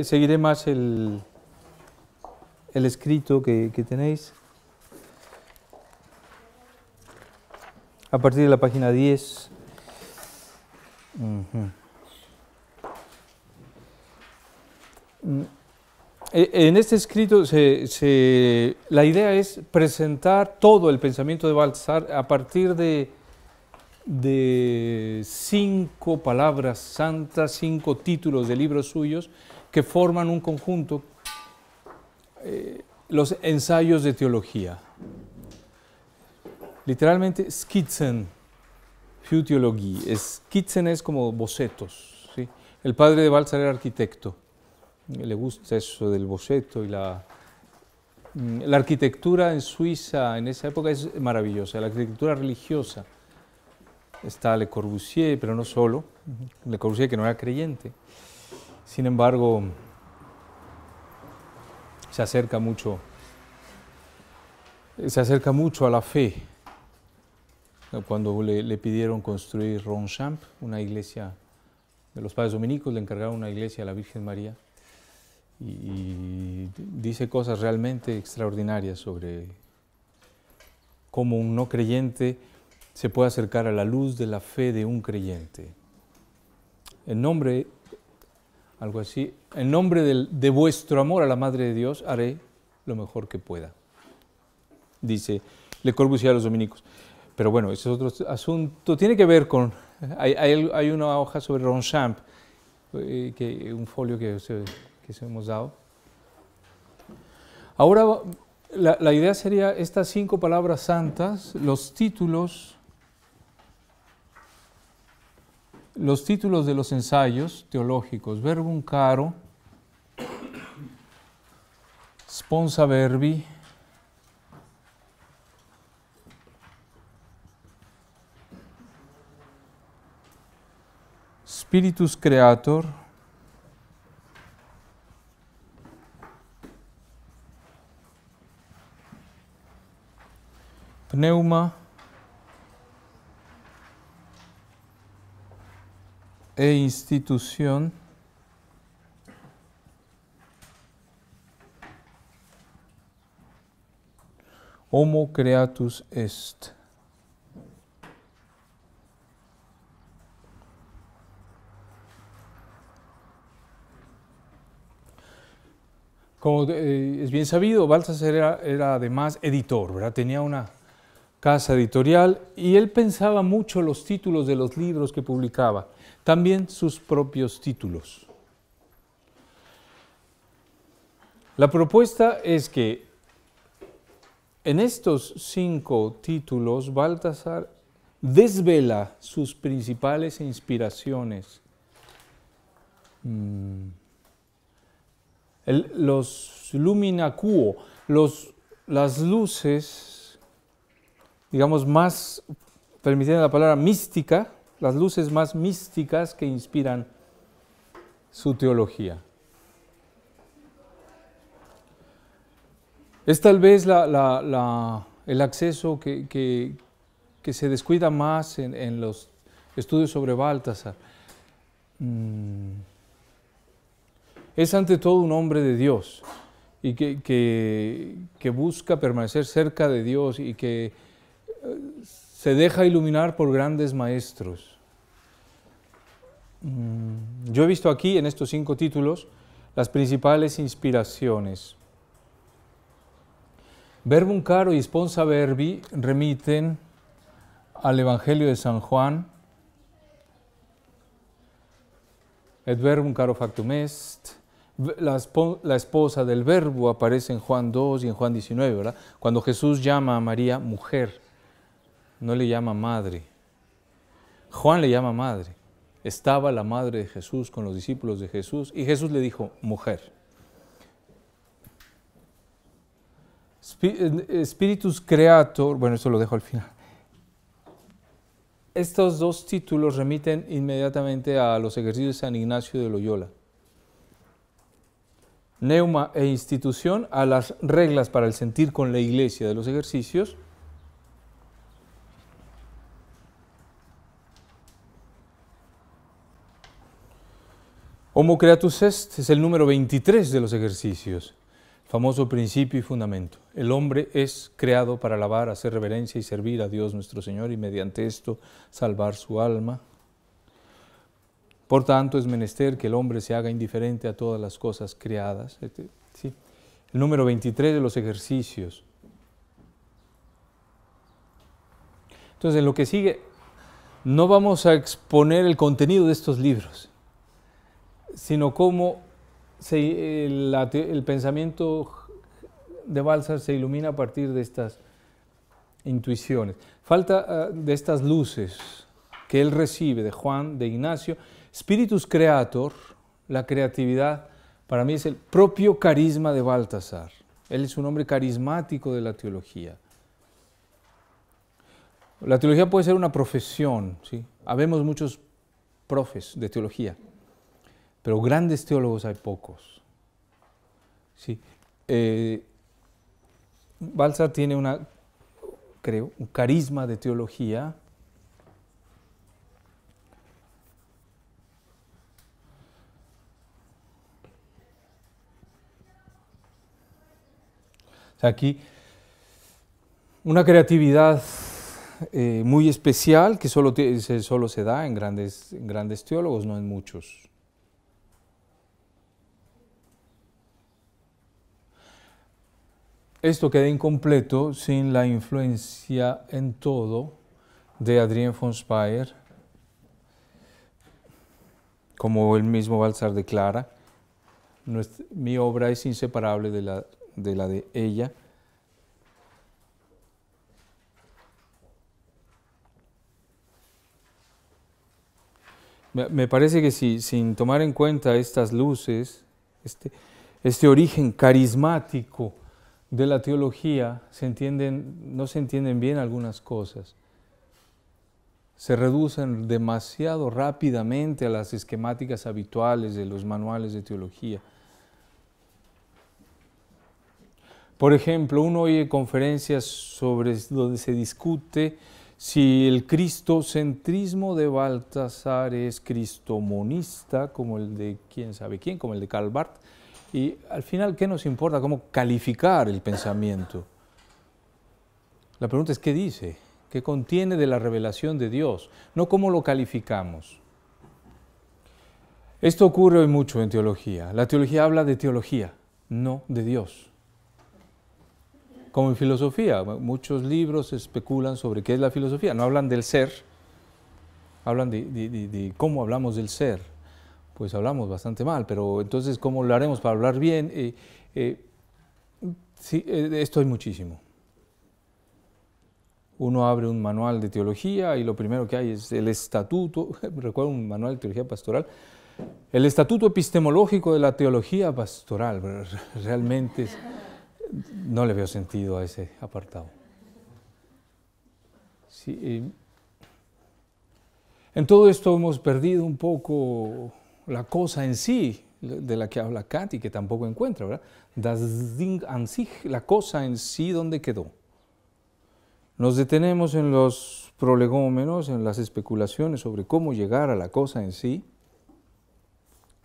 Eh, seguiré más el, escrito que, tenéis. A partir de la página 10. Mm. Eh, en este escrito la idea es presentar todo el pensamiento de Balzar a partir de, de cinco palabras santas, cinco títulos de libros suyos que forman un conjunto, eh, los ensayos de teología. Literalmente, Skizzen für Theologie. Skizzen es como bocetos. ¿sí? El padre de Balzar era arquitecto. Le gusta eso del boceto y la, mm, la arquitectura en Suiza en esa época es maravillosa, la arquitectura religiosa. Está Le Corbusier, pero no solo, Le Corbusier que no era creyente. Sin embargo, se acerca mucho, se acerca mucho a la fe. Cuando le, pidieron construir Ronchamp, una iglesia de los padres dominicos, le encargaron una iglesia a la Virgen María y, dice cosas realmente extraordinarias sobre cómo un no creyente se puede acercar a la luz de la fe de un creyente. El nombre algo así, en nombre de vuestro amor a la Madre de Dios haré lo mejor que pueda, dice Le Corbusier a los dominicos. Pero bueno, ese es otro asunto, tiene que ver con, hay, una hoja sobre Ronchamp, eh, que, un folio que se, que se hemos dado. Ahora, la, la idea sería estas cinco palabras santas, los títulos, los títulos de los ensayos teológicos, Verbum Caro, Sponsa Verbi, Spiritus Creator, Pneuma, e institución homo creatus est. Como eh, es bien sabido, Baltasar era, era además editor, ¿verdad? Tenía una casa editorial, y él pensaba mucho los títulos de los libros que publicaba, también sus propios títulos. La propuesta es que en estos cinco títulos Baltasar desvela sus principales inspiraciones, mm. los lumina quo los, las luces digamos, más, permitiendo la palabra mística, las luces más místicas que inspiran su teología. Es tal vez el acceso que, se descuida más en, los estudios sobre Baltasar. Mm. Es ante todo un hombre de Dios y que, que busca permanecer cerca de Dios y que se deja iluminar por grandes maestros. Mm, yo he visto aquí, en estos cinco títulos, las principales inspiraciones. Verbum caro y sponsa verbi remiten al Evangelio de San Juan. Et verbum caro factum est. La, esposa del verbo aparece en Juan 2 y en Juan 19, ¿verdad? Cuando Jesús llama a María mujer no le llama madre. Juan le llama madre. Estaba la madre de Jesús con los discípulos de Jesús y Jesús le dijo, mujer. Spiritus Creator, bueno, eso lo dejo al final. Estos dos títulos remiten inmediatamente a los ejercicios de San Ignacio de Loyola. Neuma e institución a las reglas para el sentir con la iglesia de los ejercicios Homo creatus est es el número 23 de los ejercicios, famoso principio y fundamento. El hombre es creado para alabar, hacer reverencia y servir a Dios nuestro Señor y mediante esto salvar su alma. Por tanto, es menester que el hombre se haga indiferente a todas las cosas creadas. Este, ¿Sí? El número 23 de los ejercicios. Entonces, en lo que sigue, no vamos a exponer el contenido de estos libros sino cómo el, pensamiento de Baltasar se ilumina a partir de estas intuiciones. Falta ah, de estas luces que él recibe de Juan, de Ignacio. Spiritus Creator, la creatividad, para mí es el propio carisma de Baltasar. Él es un hombre carismático de la teología. La teología puede ser una profesión, ¿sí? Habemos muchos profes de teología pero grandes teólogos hay pocos. Eh, Balsa tiene una, creo, un carisma de teología. aquí una creatividad eh, muy especial que solo, solo se da en grandes, en grandes teólogos, no en muchos. Esto queda incompleto sin la influencia en todo de Adrien von Speyer, como el mismo Balzar declara. mi obra es inseparable de la de, ella. Me parece que si, sin tomar en cuenta estas luces, este, este origen carismático, de la teología se entienden, no se entienden bien algunas cosas. Se reducen demasiado rápidamente a las esquemáticas habituales de los manuales de teología. Por ejemplo, uno oye conferencias sobre donde se discute si el cristocentrismo de Baltasar es cristomonista, como el de quién sabe quién, como el de Karl Barth, y al final, ¿qué nos importa? ¿Cómo calificar el pensamiento? La pregunta es, ¿qué dice? ¿Qué contiene de la revelación de Dios? No cómo lo calificamos. Esto ocurre hoy mucho en teología. La teología habla de teología, no de Dios. Como en filosofía, muchos libros especulan sobre qué es la filosofía. No hablan del ser, hablan de, cómo hablamos del ser pues hablamos bastante mal, pero entonces, ¿cómo lo haremos para hablar bien? Eh, eh, eh, esto hay muchísimo. Uno abre un manual de teología y lo primero que hay es el estatuto, recuerdo un manual de teología pastoral, el estatuto epistemológico de la teología pastoral, realmente no le veo sentido a ese apartado. en todo esto hemos perdido un poco la cosa en sí, de la que habla Katy, que tampoco encuentra, ¿verdad? Das Ding an sich, la cosa en sí, ¿dónde quedó? Nos detenemos en los prolegómenos, en las especulaciones sobre cómo llegar a la cosa en sí,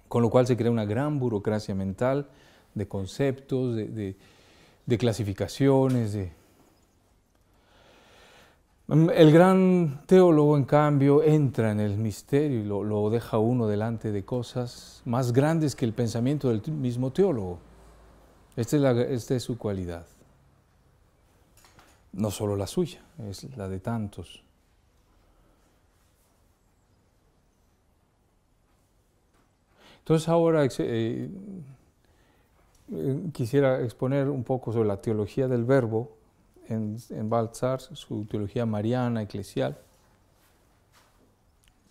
con lo cual se crea una gran burocracia mental de conceptos, de, de clasificaciones, de, Mm, el gran teólogo, en cambio, entra en el misterio y lo, deja uno delante de cosas más grandes que el pensamiento del mismo teólogo. Esta es, su cualidad. No solo la suya, es la de tantos. Entonces ahora eh, eh, quisiera exponer un poco sobre la teología del verbo en, balzar su teología mariana, eclesial,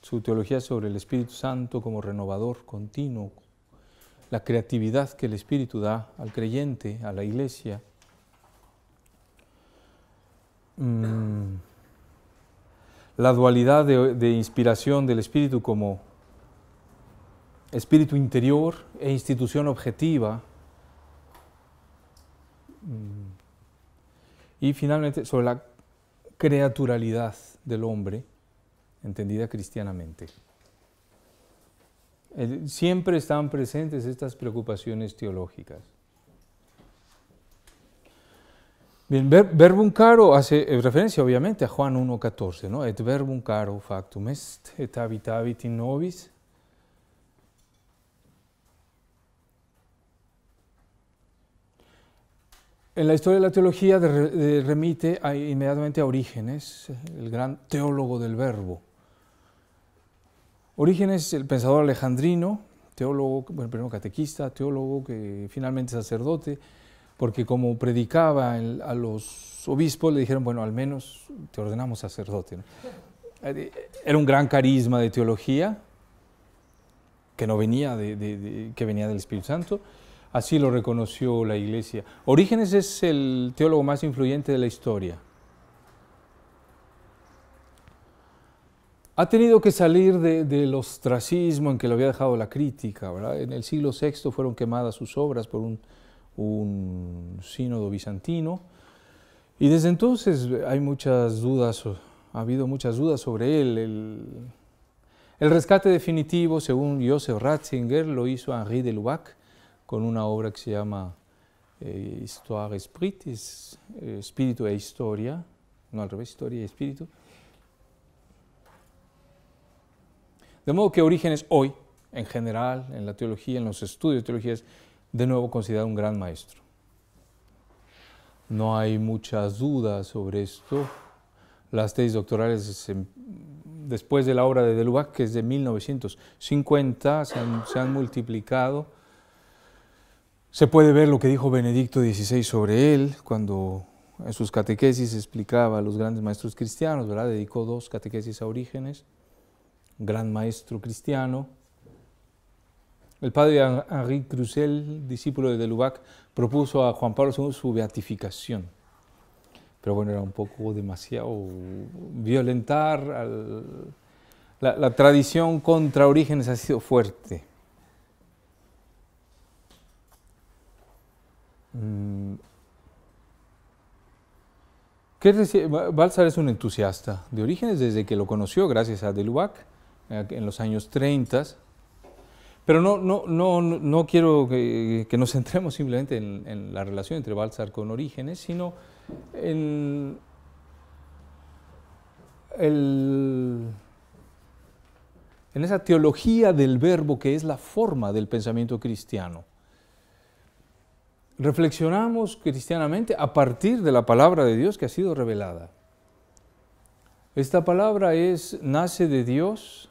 su teología sobre el Espíritu Santo como renovador continuo, la creatividad que el Espíritu da al creyente, a la iglesia. Mm. La dualidad de, inspiración del Espíritu como espíritu interior e institución objetiva. Mm. Y finalmente, sobre la creaturalidad del hombre, entendida cristianamente. Eh, siempre están presentes estas preocupaciones teológicas. Bien, verbum caro hace eh, referencia obviamente a Juan 1.14, ¿no? Et verbum caro factum est, et habitavit in nobis, En la historia de la teología remite inmediatamente a Orígenes, el gran teólogo del verbo. Orígenes, el pensador alejandrino, teólogo, bueno, primero catequista, teólogo, que finalmente sacerdote, porque como predicaba a los obispos, le dijeron, bueno, al menos te ordenamos sacerdote. Eh, era un gran carisma de teología, que no venía, que venía del Espíritu Santo, Así lo reconoció la Iglesia. Orígenes es el teólogo más influyente de la historia. Ha tenido que salir del ostracismo en que lo había dejado la crítica. En el siglo VI fueron quemadas sus obras por un, sínodo bizantino. Y desde entonces hay muchas dudas, ha habido muchas dudas sobre él. El, rescate definitivo, según Joseph Ratzinger, lo hizo Henri de con una obra que se llama eh, Histoire es, eh, Espíritu e Historia, no al revés, Historia y Espíritu. De modo que Orígenes hoy, en general, en la teología, en los estudios de teología, es de nuevo considerado un gran maestro. No hay muchas dudas sobre esto. Las tesis doctorales em, después de la obra de Delubac, que es de 1950, se han multiplicado se puede ver lo que dijo Benedicto XVI sobre él cuando en sus catequesis explicaba a los grandes maestros cristianos, ¿verdad? Dedicó dos catequesis a Orígenes, gran maestro cristiano. El padre Henri Cruzel, discípulo de Delubac, propuso a Juan Pablo II su beatificación. Pero bueno, era un poco demasiado violentar. la tradición contra Orígenes ha sido fuerte. Mm. ¿Qué es un entusiasta de orígenes desde que lo conoció, gracias a Delubac, eh, en los años 30. Pero no, no, no, quiero que, nos centremos simplemente en, la relación entre Balsar con Orígenes, sino en esa teología del verbo que es la forma del pensamiento cristiano reflexionamos cristianamente a partir de la palabra de Dios que ha sido revelada. Esta palabra es nace de Dios,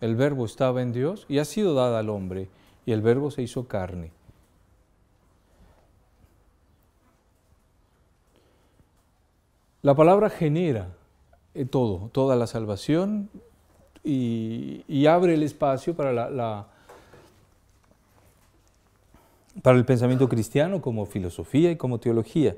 el verbo estaba en Dios y ha sido dada al hombre y el verbo se hizo carne. La palabra genera eh, todo, toda la salvación y, abre el espacio para la, la para el pensamiento cristiano como filosofía y como teología.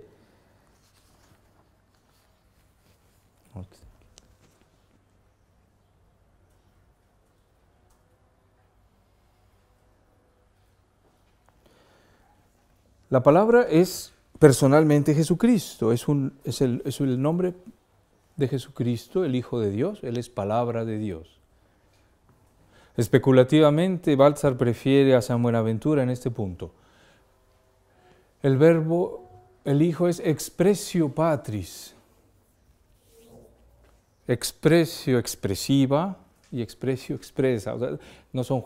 La palabra es personalmente Jesucristo, es, el, nombre de Jesucristo, el Hijo de Dios, Él es palabra de Dios. Especulativamente, Balzar prefiere a San Buenaventura en este punto. El verbo, el Hijo es expresio patris. Expresio expresiva y expresio expresa. no son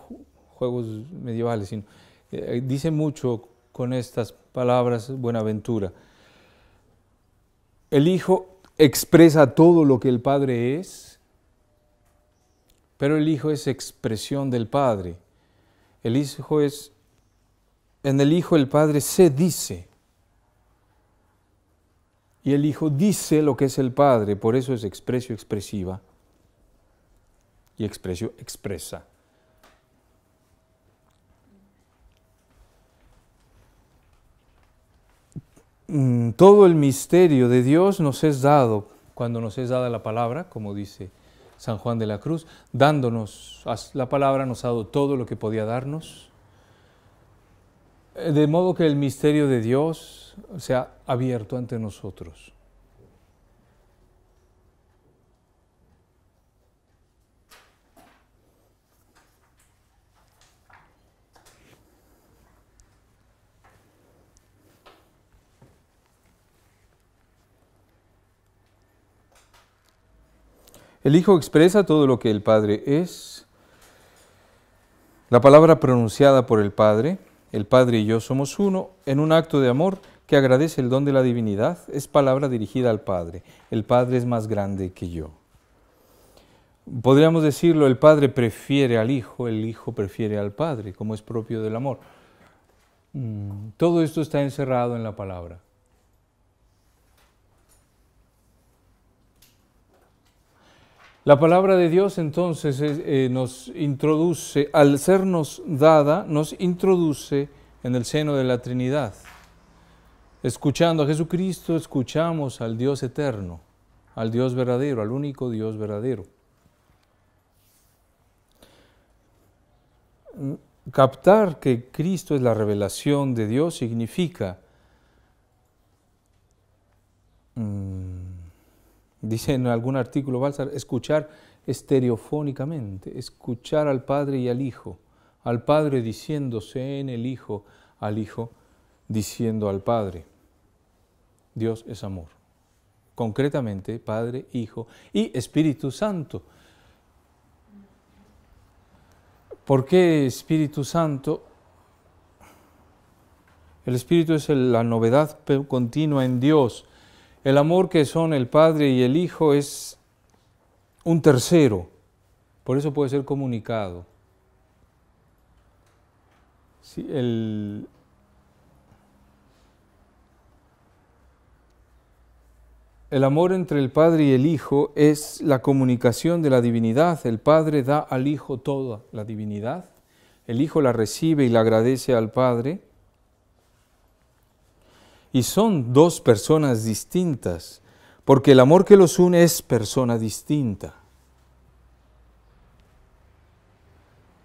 juegos medievales, sino eh, dice mucho con estas palabras Buenaventura. El Hijo expresa todo lo que el Padre es, pero el Hijo es expresión del Padre. El Hijo es en el Hijo el Padre se dice. Y el Hijo dice lo que es el Padre, por eso es expresio expresiva y expresio expresa. Mm, todo el misterio de Dios nos es dado cuando nos es dada la palabra, como dice San Juan de la Cruz, dándonos la palabra nos ha dado todo lo que podía darnos eh, de modo que el misterio de Dios sea abierto ante nosotros. El Hijo expresa todo lo que el Padre es. La palabra pronunciada por el Padre el Padre y yo somos uno, en un acto de amor que agradece el don de la divinidad, es palabra dirigida al Padre. El Padre es más grande que yo. Podríamos decirlo, el Padre prefiere al Hijo, el Hijo prefiere al Padre, como es propio del amor. Mm, todo esto está encerrado en la palabra. La palabra de Dios entonces eh, nos introduce, al sernos dada, nos introduce en el seno de la Trinidad. Escuchando a Jesucristo, escuchamos al Dios eterno, al Dios verdadero, al único Dios verdadero. Captar que Cristo es la revelación de Dios significa... Mm, dice en algún artículo Balsar, escuchar estereofónicamente, escuchar al Padre y al Hijo, al Padre diciéndose en el Hijo, al Hijo diciendo al Padre. Dios es amor. Concretamente, Padre, Hijo y Espíritu Santo. ¿Por qué Espíritu Santo? El Espíritu es la novedad continua en Dios el amor que son el Padre y el Hijo es un tercero, por eso puede ser comunicado. el, el amor entre el Padre y el Hijo es la comunicación de la divinidad. El Padre da al Hijo toda la divinidad, el Hijo la recibe y la agradece al Padre y son dos personas distintas, porque el amor que los une es persona distinta.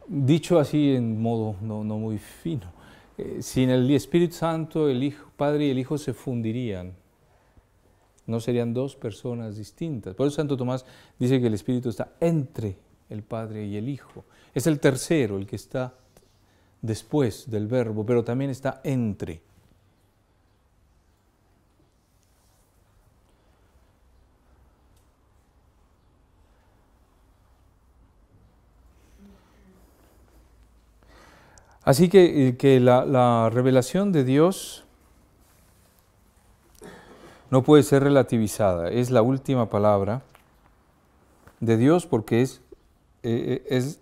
Dicho así en modo no, no muy fino, si eh, sin el Espíritu Santo, el Hijo, Padre y el Hijo se fundirían, no serían dos personas distintas. Por eso Santo Tomás dice que el Espíritu está entre el Padre y el Hijo. Es el tercero, el que está después del verbo, pero también está entre. Así que, eh, que la, revelación de Dios no puede ser relativizada, es la última palabra de Dios porque es, eh, eh, es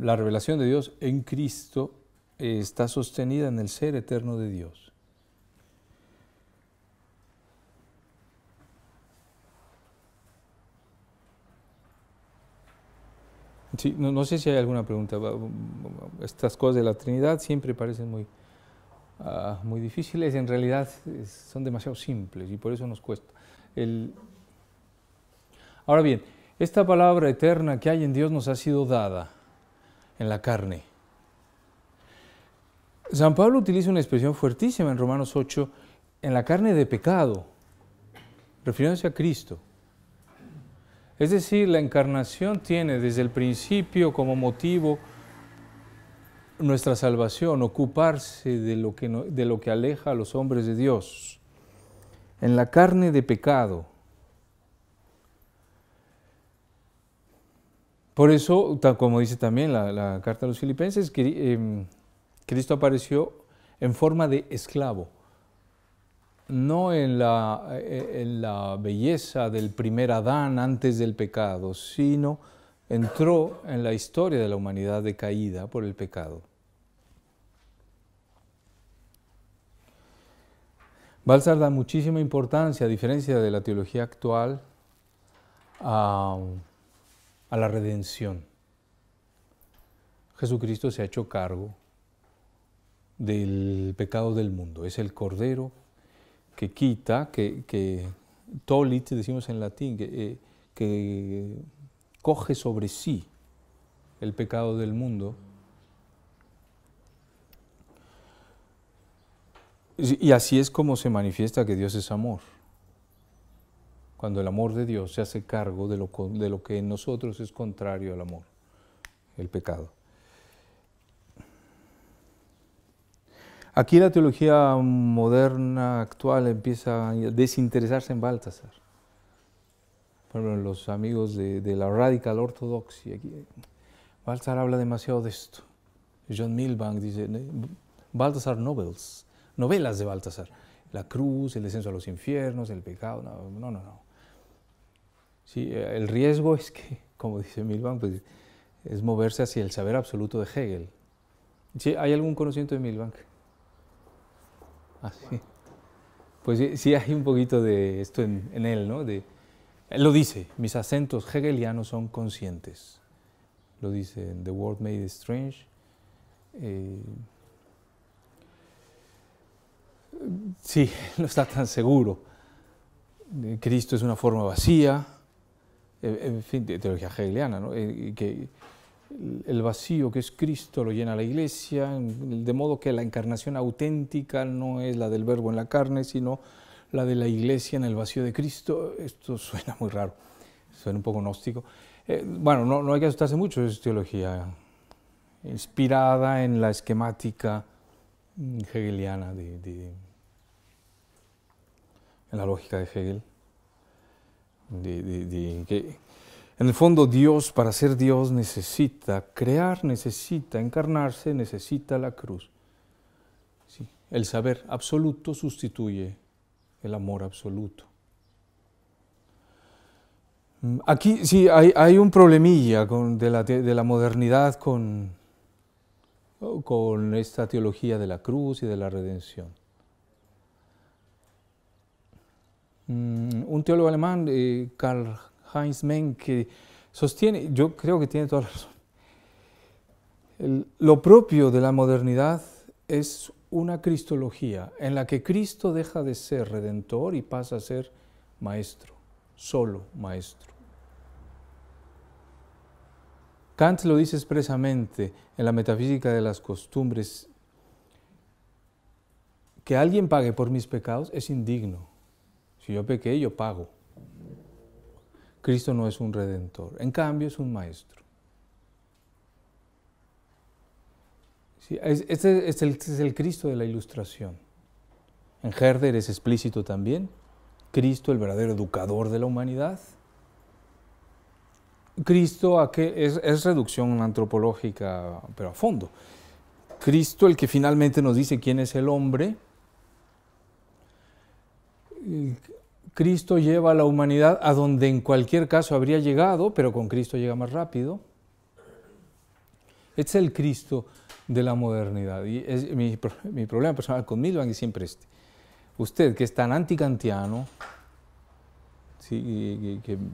la revelación de Dios en Cristo está sostenida en el ser eterno de Dios. no, sé si hay alguna pregunta. Estas cosas de la Trinidad siempre parecen muy, ah, muy difíciles. En realidad son demasiado simples y por eso nos cuesta. Ahora bien, esta palabra eterna que hay en Dios nos ha sido dada en la carne. San Pablo utiliza una expresión fuertísima en Romanos 8, en la carne de pecado, refiriéndose a Cristo. Es decir, la encarnación tiene desde el principio como motivo nuestra salvación, ocuparse de lo que, de lo que aleja a los hombres de Dios, en la carne de pecado. Por eso, como dice también la, carta a los filipenses, em, Cristo apareció en forma de esclavo no eh, eh, en la, belleza del primer Adán antes del pecado, sino entró en la historia de la humanidad decaída por el pecado. Bálsar da muchísima importancia, a diferencia de la teología actual, a, a, la redención. Jesucristo se ha hecho cargo del pecado del mundo, es el Cordero que quita, que, que tolit, decimos en latín, que, eh, coge sobre sí el pecado del mundo. Y así es como se manifiesta que Dios es amor. Cuando el amor de Dios se hace cargo de lo, de lo que en nosotros es contrario al amor, el pecado. Aquí la teología moderna, actual, empieza a desinteresarse en Baltasar. Por ejemplo, los amigos de, la radical ortodoxia. Eh, Baltasar habla demasiado de esto. John Milbank dice, Baltasar novels, novelas de Baltasar. La cruz, el descenso a los infiernos, el pecado, no, no, no. Sí, eh, el riesgo es que, como dice Milbank, pues, es moverse hacia el saber absoluto de Hegel. ¿Hay algún conocimiento de Milbank? Así. Pues sí hay un poquito de esto en, él, ¿no? lo dice, mis acentos hegelianos son conscientes. Lo dice en The World Made Strange. Eh, sí, no está tan seguro. Cristo es una forma vacía, e, en fin, de teología hegeliana, ¿no? Eh, que el vacío que es Cristo lo llena la iglesia, de modo que la encarnación auténtica no es la del verbo en la carne, sino la de la iglesia en el vacío de Cristo. Esto suena muy raro, suena un poco gnóstico. Eh, bueno, no, hay que asustarse mucho, es teología inspirada en la esquemática hegeliana, de, en la lógica de Hegel, de, en el fondo Dios, para ser Dios, necesita crear, necesita encarnarse, necesita la cruz. el saber absoluto sustituye el amor absoluto. Mm, aquí sí hay, un problemilla de, la, modernidad con, con esta teología de la cruz y de la redención. Mm, un teólogo alemán, eh, Karl Heinz que sostiene, yo creo que tiene toda la razón, lo propio de la modernidad es una cristología en la que Cristo deja de ser redentor y pasa a ser maestro, solo maestro. Kant lo dice expresamente en la metafísica de las costumbres, que alguien pague por mis pecados es indigno. Si yo pequé, yo pago. Cristo no es un redentor, en cambio es un maestro. Este, este, es el, Cristo de la ilustración. En Herder es explícito también, Cristo el verdadero educador de la humanidad. Cristo a qué es, es, reducción antropológica, pero a fondo. Cristo el que finalmente nos dice quién es el hombre. Cristo lleva a la humanidad a donde en cualquier caso habría llegado, pero con Cristo llega más rápido. es el Cristo de la modernidad. Y es mi, problema personal con Milbank es siempre este. Usted, que es tan anticantiano, kantiano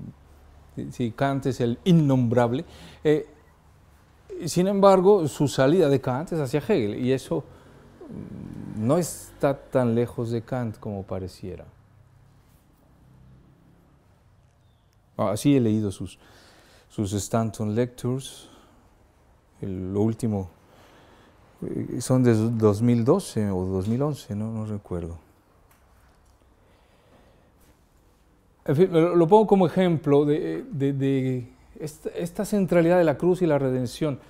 si Kant es el innombrable, eh, sin embargo, su salida de Kant es hacia Hegel, y eso mm, no está tan lejos de Kant como pareciera. Así ah, he leído sus, Stanton Lectures. lo último eh, son de 2012 o 2011, no, recuerdo. En fin, lo, pongo como ejemplo de, esta, centralidad de la cruz y la redención.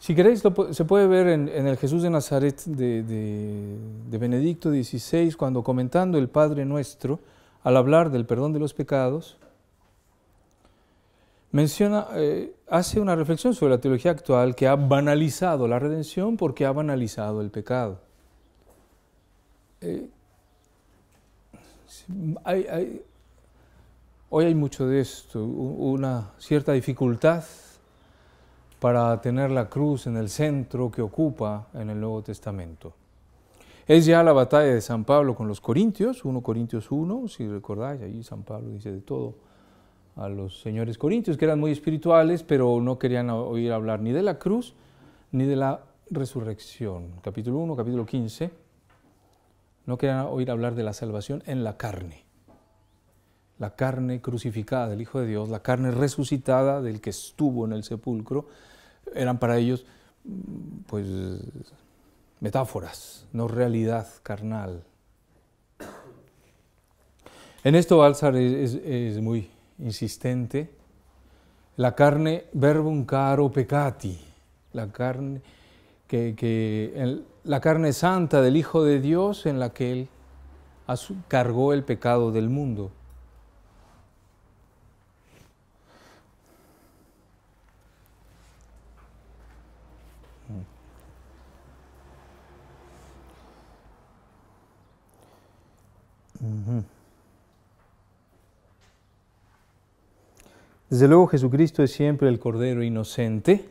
Si queréis, se puede ver en, el Jesús de Nazaret de, de, Benedicto XVI, cuando comentando el Padre Nuestro, al hablar del perdón de los pecados, menciona, eh, hace una reflexión sobre la teología actual que ha banalizado la redención porque ha banalizado el pecado. Eh, hoy hay mucho de esto, una cierta dificultad para tener la cruz en el centro que ocupa en el Nuevo Testamento. Es ya la batalla de San Pablo con los Corintios, 1 Corintios 1, si recordáis, ahí San Pablo dice de todo a los señores corintios, que eran muy espirituales, pero no querían oír hablar ni de la cruz ni de la resurrección. Capítulo 1, capítulo 15. No querían oír hablar de la salvación en la carne. La carne crucificada del Hijo de Dios, la carne resucitada del que estuvo en el sepulcro, eran para ellos, mm, pues, metáforas, no realidad carnal. En esto Álzar es muy insistente, la carne verbum caro peccati, la carne, la carne santa del Hijo de Dios en la que Él cargó el pecado del mundo. Desde luego Jesucristo es siempre el Cordero inocente,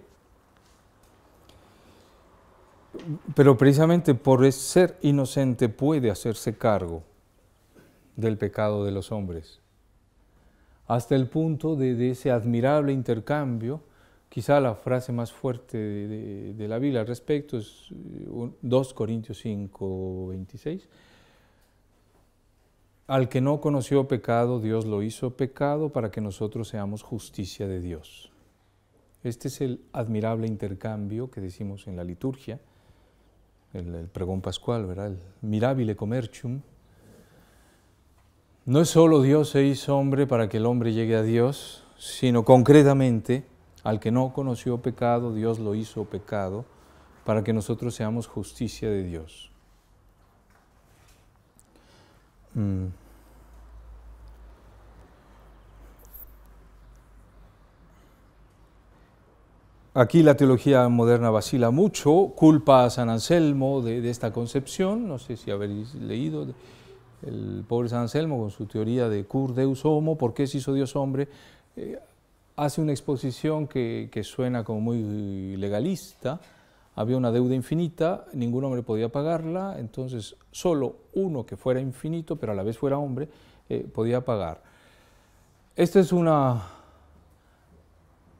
pero precisamente por ser inocente puede hacerse cargo del pecado de los hombres, hasta el punto de, ese admirable intercambio Quizá la frase más fuerte de, de la Biblia al respecto es 2 eh, Corintios 5, 26. Al que no conoció pecado, Dios lo hizo pecado para que nosotros seamos justicia de Dios. Este es el admirable intercambio que decimos en la liturgia, el, pregón pascual, ¿verdad? El mirabile commercium. No es solo Dios se hizo hombre para que el hombre llegue a Dios, sino concretamente al que no conoció pecado, Dios lo hizo pecado para que nosotros seamos justicia de Dios. Mm. Aquí la teología moderna vacila mucho, culpa a San Anselmo de, esta concepción, no sé si habéis leído, el pobre San Anselmo con su teoría de cur deus homo, ¿por qué se hizo Dios hombre? Eh, hace una exposición que, suena como muy legalista, había una deuda infinita, ningún hombre podía pagarla, entonces solo uno que fuera infinito, pero a la vez fuera hombre, eh, podía pagar. Esta es una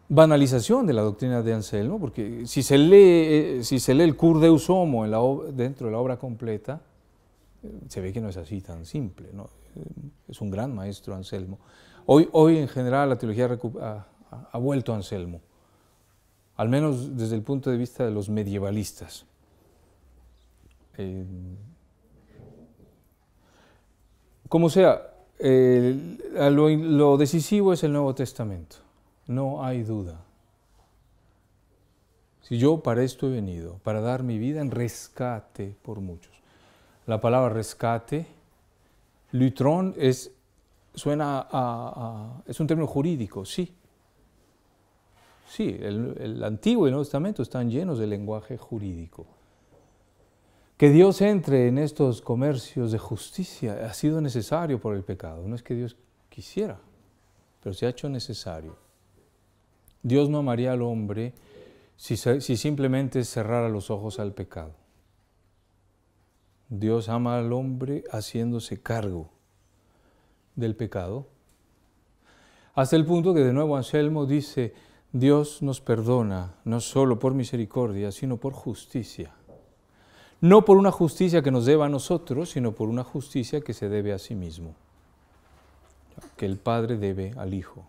banalización de la doctrina de Anselmo, porque si se lee, eh, si se lee el cur deus homo dentro de la obra completa, eh, se ve que no es así tan simple. Es un gran maestro Anselmo. Hoy, hoy en general la teología ha, ha vuelto a Anselmo al menos desde el punto de vista de los medievalistas. Eh, como sea, lo, decisivo es el Nuevo Testamento, no hay duda. Si yo para esto he venido, para dar mi vida en rescate por muchos. La palabra rescate, lutron, es, suena es un término jurídico, sí, Sí, el, Antiguo y el Nuevo Testamento están llenos de lenguaje jurídico. Que Dios entre en estos comercios de justicia ha sido necesario por el pecado. No es que Dios quisiera, pero se ha hecho necesario. Dios no amaría al hombre si, simplemente cerrara los ojos al pecado. Dios ama al hombre haciéndose cargo del pecado. Hasta el punto que de nuevo Anselmo dice, Dios nos perdona no solo por misericordia, sino por justicia. No por una justicia que nos deba a nosotros, sino por una justicia que se debe a sí mismo, que el Padre debe al Hijo.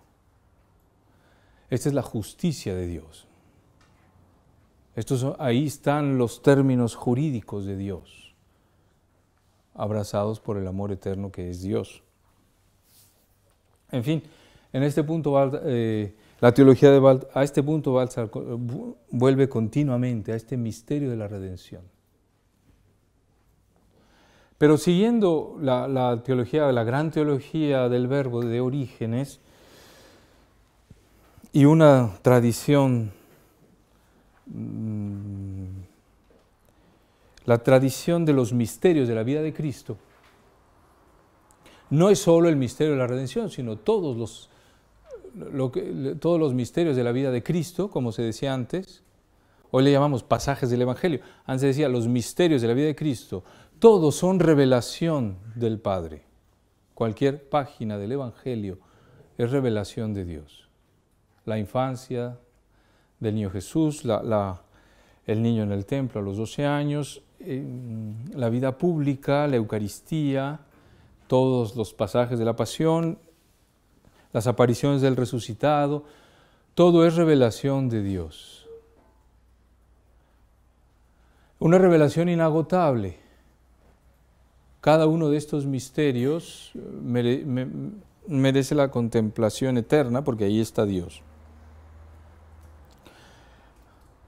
Esta es la justicia de Dios. Estos ahí están los términos jurídicos de Dios, abrazados por el amor eterno que es Dios. En fin, en este punto eh, la teología de a este punto Balzar eh, vuelve continuamente a este misterio de la redención. Pero siguiendo la, la teología, la gran teología del verbo de Orígenes y una tradición, mm, la tradición de los misterios de la vida de Cristo, no es solo el misterio de la redención, sino todos los todos los misterios de la vida de Cristo, como se decía antes, hoy le llamamos pasajes del Evangelio, antes se decía los misterios de la vida de Cristo, todos son revelación del Padre. Cualquier página del Evangelio es revelación de Dios. La infancia del niño Jesús, el niño en el templo a los 12 años, eh, la vida pública, la Eucaristía, todos los pasajes de la pasión, las apariciones del resucitado, todo es revelación de Dios. Una revelación inagotable. Cada uno de estos misterios eh, merece la contemplación eterna porque ahí está Dios.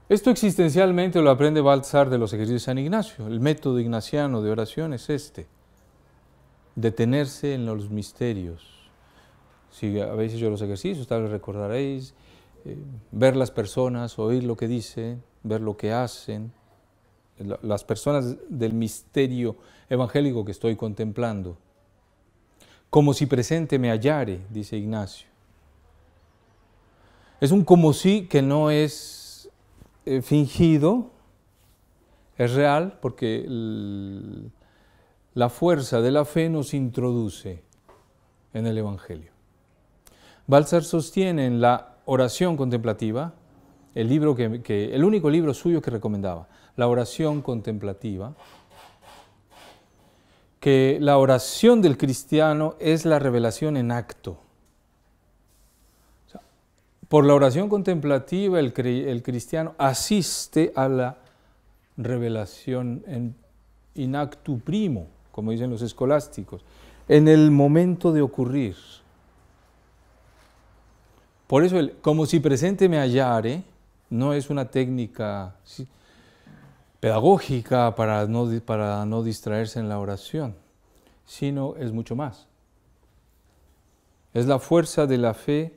Esto existencialmente lo aprende Baltzar de los ejercicios de San Ignacio. El método ignaciano de oración es este, detenerse en los misterios si habéis hecho los ejercicios, tal vez recordaréis, eh, ver las personas, oír lo que dicen, ver lo que hacen, las personas del misterio evangélico que estoy contemplando. Como si presente me hallare, dice Ignacio. Es un como si que no es eh, fingido, es real, porque la fuerza de la fe nos introduce en el Evangelio. Balsar sostiene en la oración contemplativa, el, libro que, el único libro suyo que recomendaba, la oración contemplativa, que la oración del cristiano es la revelación en acto. por la oración contemplativa el, el, cristiano asiste a la revelación en, in actu primo, como dicen los escolásticos, en el momento de ocurrir. Por eso como si presente me hallare no es una técnica pedagógica para no, para no distraerse en la oración, sino es mucho más. Es la fuerza de la fe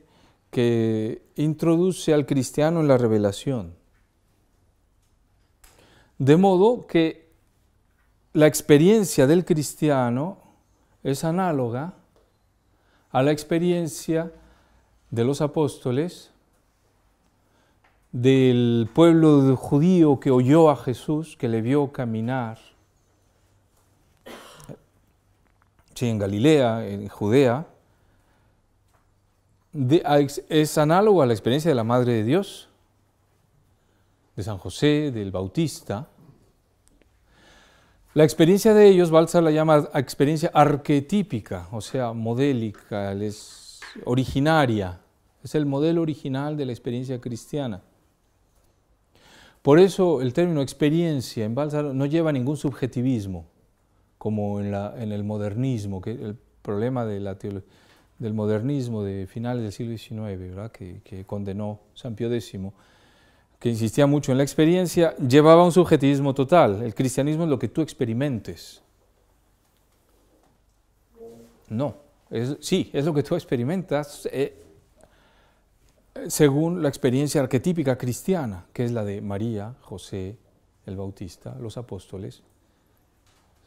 que introduce al cristiano en la revelación. De modo que la experiencia del cristiano es análoga a la experiencia de los apóstoles, del pueblo judío que oyó a Jesús, que le vio caminar, sí, en Galilea, en Judea, es análogo a la experiencia de la Madre de Dios, de San José, del Bautista. La experiencia de ellos, Balsa la llama experiencia arquetípica, o sea, modélica, les originaria, es el modelo original de la experiencia cristiana. Por eso el término experiencia en bálsaro no lleva ningún subjetivismo, como en, la, en el modernismo, que el problema de del modernismo de finales del siglo XIX, ¿verdad? Que, condenó San Pío X, que insistía mucho en la experiencia, llevaba un subjetivismo total. El cristianismo es lo que tú experimentes. No sí, es lo que tú experimentas eh, según la experiencia arquetípica cristiana, que es la de María, José, el Bautista, los apóstoles,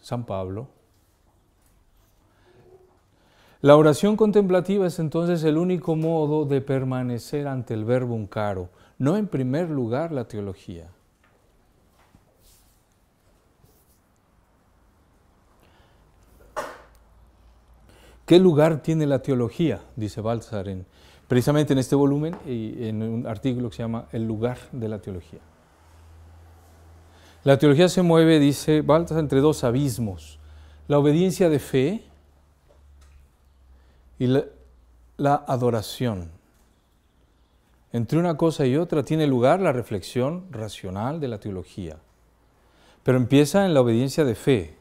San Pablo. La oración contemplativa es entonces el único modo de permanecer ante el verbo un caro, no en primer lugar la teología. ¿Qué lugar tiene la teología? Dice Baltasar precisamente en este volumen y en un artículo que se llama El lugar de la teología. La teología se mueve, dice Baltasar, entre dos abismos, la obediencia de fe y la adoración. Entre una cosa y otra tiene lugar la reflexión racional de la teología, pero empieza en la obediencia de fe,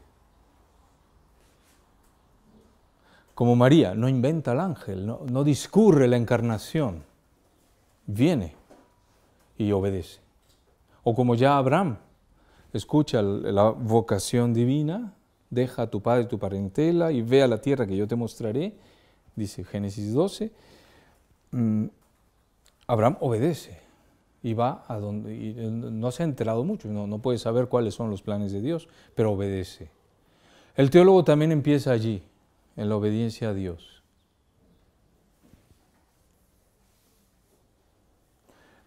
como María, no inventa el ángel, no, discurre la encarnación, viene y obedece. O como ya Abraham, escucha la vocación divina, deja a tu padre y tu parentela y ve a la tierra que yo te mostraré, dice Génesis 12, mm, Abraham obedece y va a donde, eh, no se ha enterado mucho, no puede saber cuáles son los planes de Dios, pero obedece. El teólogo también empieza allí, en la obediencia a Dios.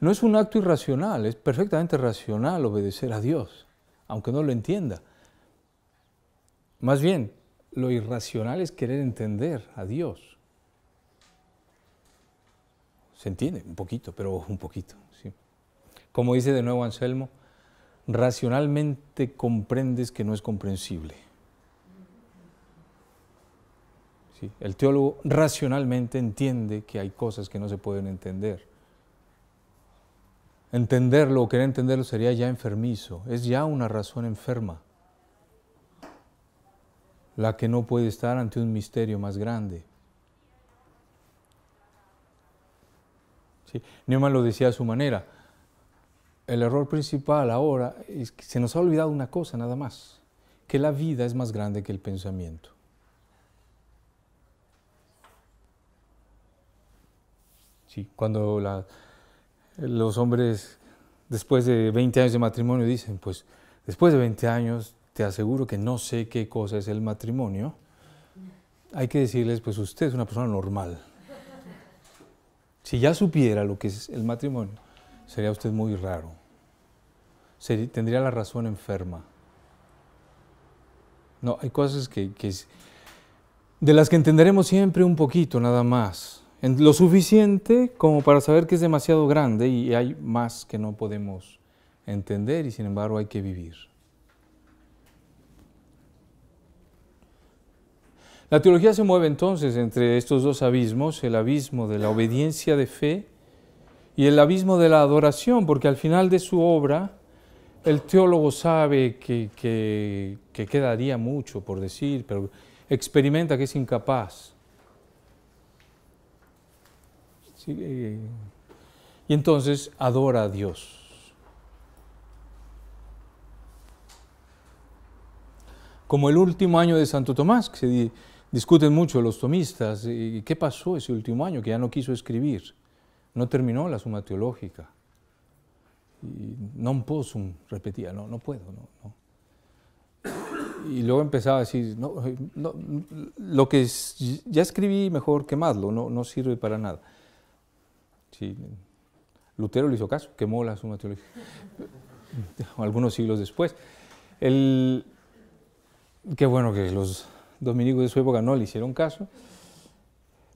No es un acto irracional, es perfectamente racional obedecer a Dios, aunque no lo entienda. Más bien, lo irracional es querer entender a Dios. Se entiende un poquito, pero un poquito. ¿sí? Como dice de nuevo Anselmo, racionalmente comprendes que no es comprensible. el teólogo racionalmente entiende que hay cosas que no se pueden entender. Entenderlo o querer entenderlo sería ya enfermizo, es ya una razón enferma, la que no puede estar ante un misterio más grande. Neumann lo decía a su manera, el error principal ahora es que se nos ha olvidado una cosa nada más, que la vida es más grande que el pensamiento. Cuando los hombres, después de 20 años de matrimonio, dicen, pues después de 20 años te aseguro que no sé qué cosa es el matrimonio, hay que decirles, pues usted es una persona normal. Si ya supiera lo que es el matrimonio, sería usted muy raro. tendría la razón enferma. No, hay cosas que, de las que entenderemos siempre un poquito, nada más lo suficiente como para saber que es demasiado grande y hay más que no podemos entender y sin embargo hay que vivir. La teología se mueve entonces entre estos dos abismos, el abismo de la obediencia de fe y el abismo de la adoración, porque al final de su obra el teólogo sabe que, que quedaría mucho por decir, pero experimenta que es incapaz Eh, y entonces adora a Dios. Como el último año de Santo Tomás, que se discuten mucho los tomistas, ¿y ¿qué pasó ese último año que ya no quiso escribir? No terminó la suma teológica. Y non possum, repetía, no, no puedo, Y luego empezaba a decir, lo que ya escribí, mejor quemadlo, no sirve para nada. Lutero le hizo caso, quemó mola suma teología, algunos siglos después. El, qué bueno que los dominicos de su época no le hicieron caso,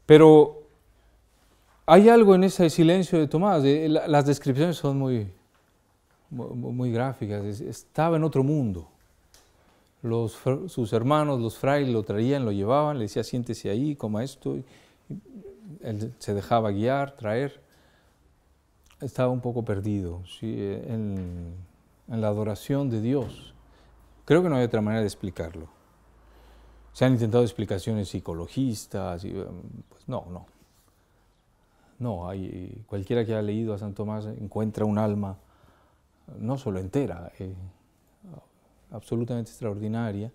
pero hay algo en ese silencio de Tomás, eh, las descripciones son muy, muy, gráficas, estaba en otro mundo. Los, sus hermanos, los frailes, lo traían, lo llevaban, le decía siéntese ahí, coma esto, él se dejaba guiar, traer estaba un poco perdido eh, en, la adoración de Dios. Creo que no hay otra manera de explicarlo. Se han intentado explicaciones psicologistas, y, eh, pues no, no. No, hay, cualquiera que haya leído a San Tomás encuentra un alma no solo entera, eh, absolutamente extraordinaria.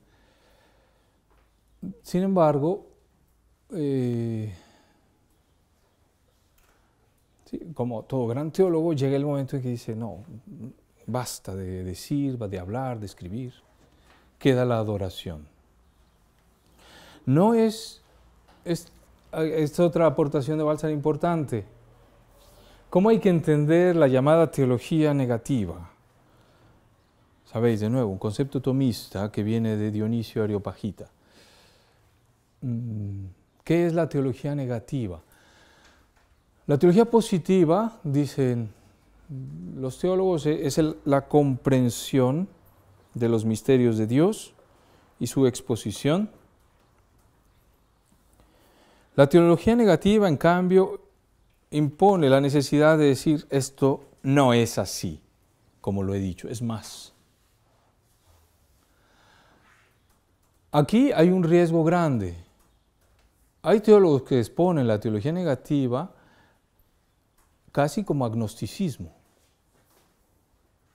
Sin embargo, como todo gran teólogo, llega el momento en que dice, no, basta de decir, de hablar, de escribir. Queda la adoración. No es, es, es otra aportación de Balsar importante. ¿Cómo hay que entender la llamada teología negativa? Sabéis, de nuevo, un concepto tomista que viene de Dionisio Areopagita. Mm, ¿Qué es la teología negativa? La teología positiva, dicen los teólogos, e, es la comprensión de los misterios de Dios y su exposición. La teología negativa, en cambio, impone la necesidad de decir esto no es así, como lo he dicho, es más. Aquí hay un riesgo grande. Hay teólogos que exponen la teología negativa casi como agnosticismo.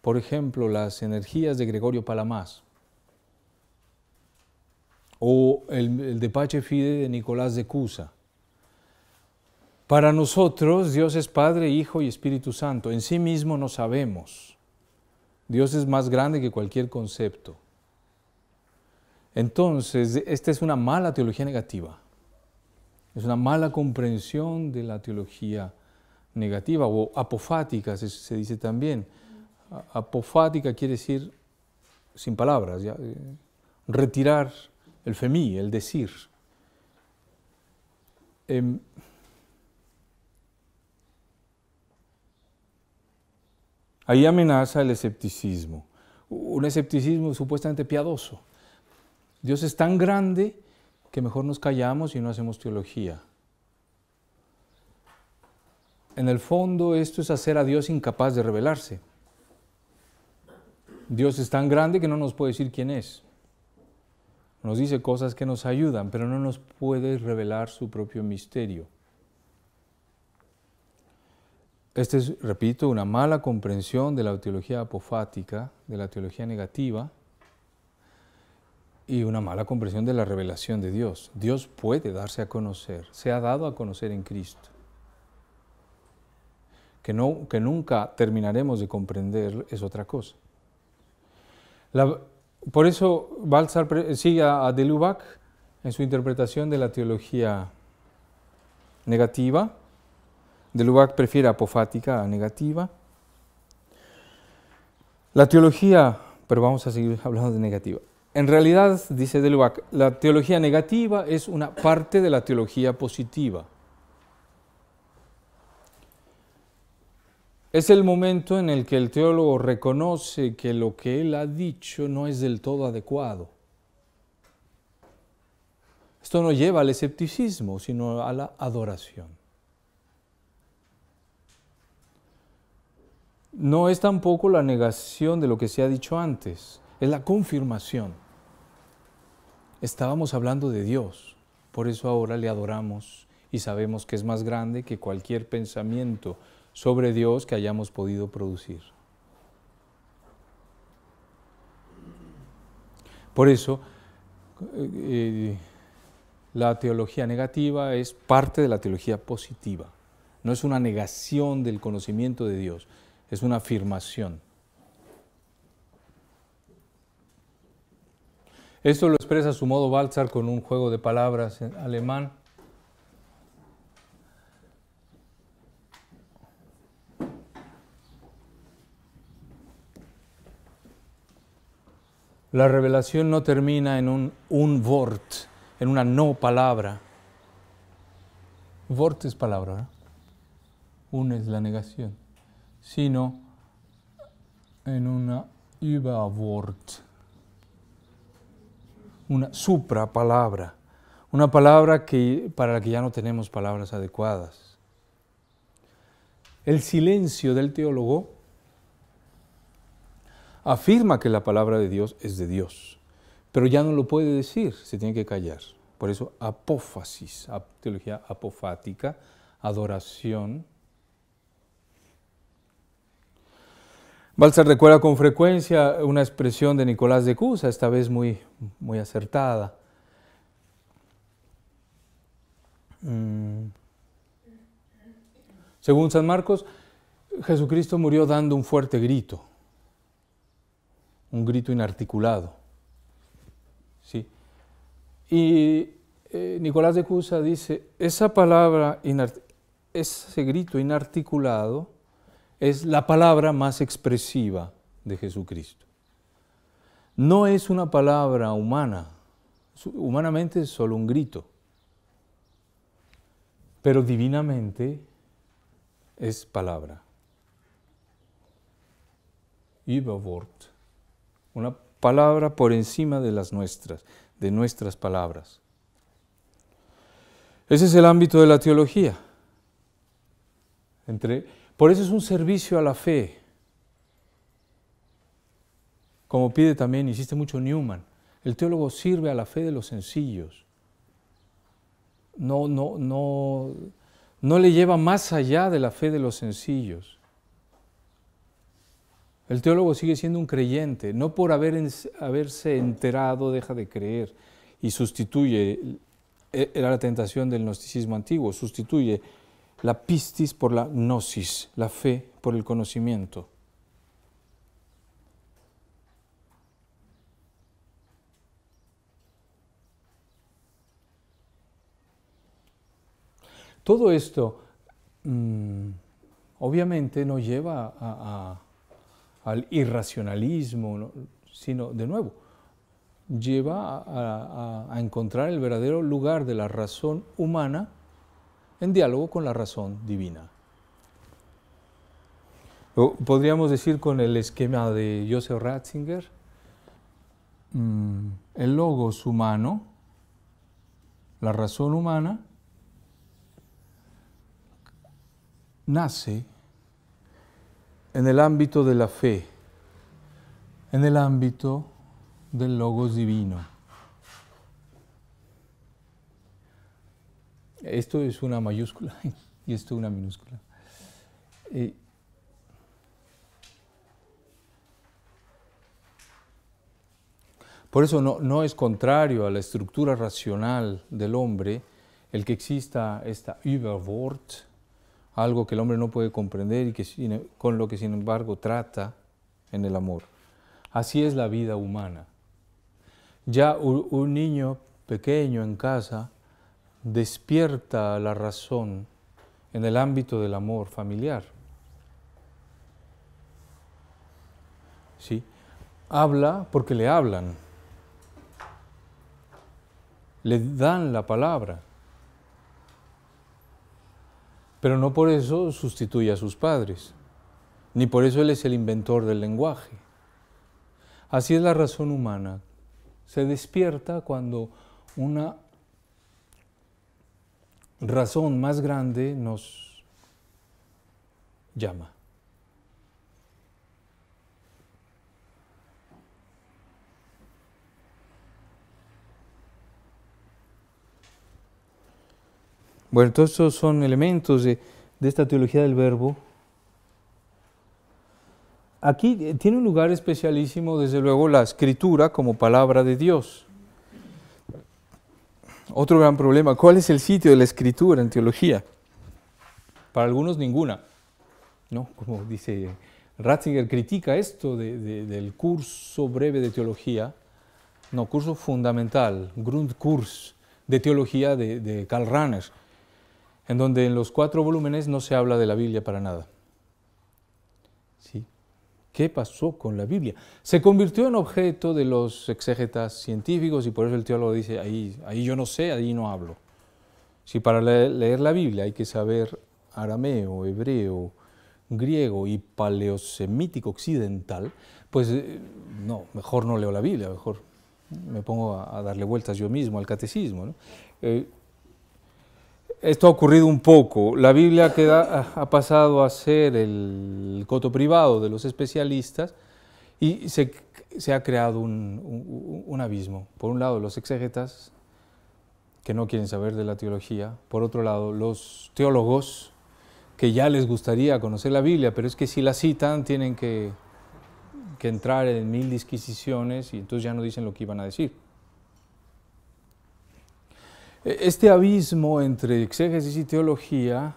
Por ejemplo, las energías de Gregorio Palamás o el, de Pache Fide de Nicolás de Cusa. Para nosotros, Dios es Padre, Hijo y Espíritu Santo. En sí mismo no sabemos. Dios es más grande que cualquier concepto. Entonces, esta es una mala teología negativa. Es una mala comprensión de la teología negativa o apofática, se, dice también. Apofática quiere decir sin palabras, eh, retirar el femí, el decir. Em, ahí amenaza el escepticismo, un escepticismo supuestamente piadoso. Dios es tan grande que mejor nos callamos y no hacemos teología. En el fondo esto es hacer a Dios incapaz de revelarse. Dios es tan grande que no nos puede decir quién es. Nos dice cosas que nos ayudan, pero no nos puede revelar su propio misterio. Esta es, repito, una mala comprensión de la teología apofática, de la teología negativa, y una mala comprensión de la revelación de Dios. Dios puede darse a conocer, se ha dado a conocer en Cristo que, nunca terminaremos de comprender es otra cosa. por eso Balsar sigue a, de Lubac en su interpretación de la teología negativa. De prefiere apofática a negativa. La teología, pero vamos a seguir hablando de negativa. En realidad, dice de la teología negativa es una parte de la teología positiva. Es el momento en el que el teólogo reconoce que lo que él ha dicho no es del todo adecuado. Esto no lleva al escepticismo, sino a la adoración. No es tampoco la negación de lo que se ha dicho antes, es la confirmación. Estábamos hablando de Dios, por eso ahora le adoramos y sabemos que es más grande que cualquier pensamiento sobre Dios que hayamos podido producir. Por eso, eh, eh, la teología negativa es parte de la teología positiva. No es una negación del conocimiento de Dios, es una afirmación. Esto lo expresa a su modo Balzar con un juego de palabras en alemán La revelación no termina en un, un wort, en una no palabra. Wort es palabra, una Un es la negación, sino en una überwort, una supra palabra, una palabra que, para la que ya no tenemos palabras adecuadas. El silencio del teólogo afirma que la palabra de Dios es de Dios, pero ya no lo puede decir, se tiene que callar. Por eso apófasis, teología apofática, adoración. Balsa recuerda con frecuencia una expresión de Nicolás de Cusa, esta vez muy, muy acertada. Mm. Según San Marcos, Jesucristo murió dando un fuerte grito un grito inarticulado. ¿sí? Y eh, Nicolás de Cusa dice, esa palabra, ese grito inarticulado es la palabra más expresiva de Jesucristo. No es una palabra humana, humanamente es solo un grito, pero divinamente es palabra. Überwort una palabra por encima de las nuestras, de nuestras palabras. Ese es el ámbito de la teología. Entre, por eso es un servicio a la fe, como pide también, insiste mucho Newman, el teólogo sirve a la fe de los sencillos. no, no le lleva más allá de la fe de los sencillos. El teólogo sigue siendo un creyente, no por haberse enterado deja de creer y sustituye, e, era la tentación del gnosticismo antiguo, sustituye la pistis por la gnosis, la fe por el conocimiento. Todo esto mm, obviamente nos lleva a al irracionalismo, sino, de nuevo, lleva a, encontrar el verdadero lugar de la razón humana en diálogo con la razón divina. podríamos decir con el esquema de Joseph Ratzinger, mm, el logos humano, la razón humana, nace en el ámbito de la fe, en el ámbito del logos divino. Esto es una mayúscula y esto una minúscula. Eh, por eso no, no es contrario a la estructura racional del hombre el que exista esta Überwort, algo que el hombre no puede comprender y que, con lo que sin embargo trata en el amor. Así es la vida humana. Ya un niño pequeño en casa despierta la razón en el ámbito del amor familiar. ¿Sí? Habla porque le hablan, le dan la palabra pero no por eso sustituye a sus padres, ni por eso él es el inventor del lenguaje. Así es la razón humana. Se despierta cuando una razón más grande nos llama. Bueno, todos estos son elementos de, esta teología del verbo. Aquí eh, tiene un lugar especialísimo, desde luego, la escritura como palabra de Dios. Otro gran problema, ¿cuál es el sitio de la escritura en teología? Para algunos ninguna. ¿no? Como dice Ratzinger, critica esto del curso breve de teología, no, curso fundamental, Grundkurs de teología de, de Karl Rahner en donde en los cuatro volúmenes no se habla de la Biblia para nada. ¿Qué pasó con la Biblia? Se convirtió en objeto de los exégetas científicos y por eso el teólogo dice, ahí, ahí yo no sé, ahí no hablo. Si para leer la Biblia hay que saber arameo, hebreo, griego y paleosemítico occidental, pues eh, no, mejor no leo la Biblia, mejor me pongo a, darle vueltas yo mismo al catecismo. ¿no? Eh, esto ha ocurrido un poco. La Biblia ha pasado a ser el coto privado de los especialistas y se, ha creado un, abismo. Por un lado, los exégetas, que no quieren saber de la teología. Por otro lado, los teólogos, que ya les gustaría conocer la Biblia, pero es que si la citan tienen que entrar en mil disquisiciones y entonces ya no dicen lo que iban a decir. Este abismo entre exégesis y teología,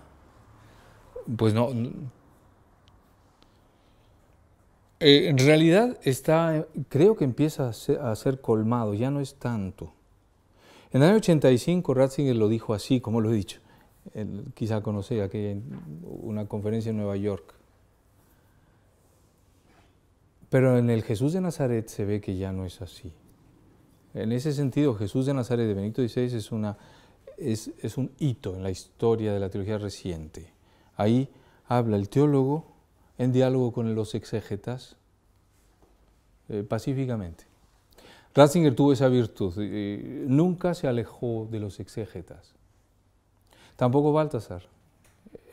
pues no... Eh, en realidad está, creo que empieza a ser, colmado, ya no es tanto. En el año 85 Ratzinger lo dijo así, como lo he dicho. Él quizá conocí aquella, una conferencia en Nueva York. Pero en el Jesús de Nazaret se ve que ya no es así. En ese sentido, Jesús de Nazaret de Benito XVI es, una, un hito en la historia de la teología reciente. Ahí habla el teólogo en diálogo con los exégetas eh, pacíficamente. Ratzinger tuvo esa virtud, eh, nunca se alejó de los exégetas. Tampoco Baltasar.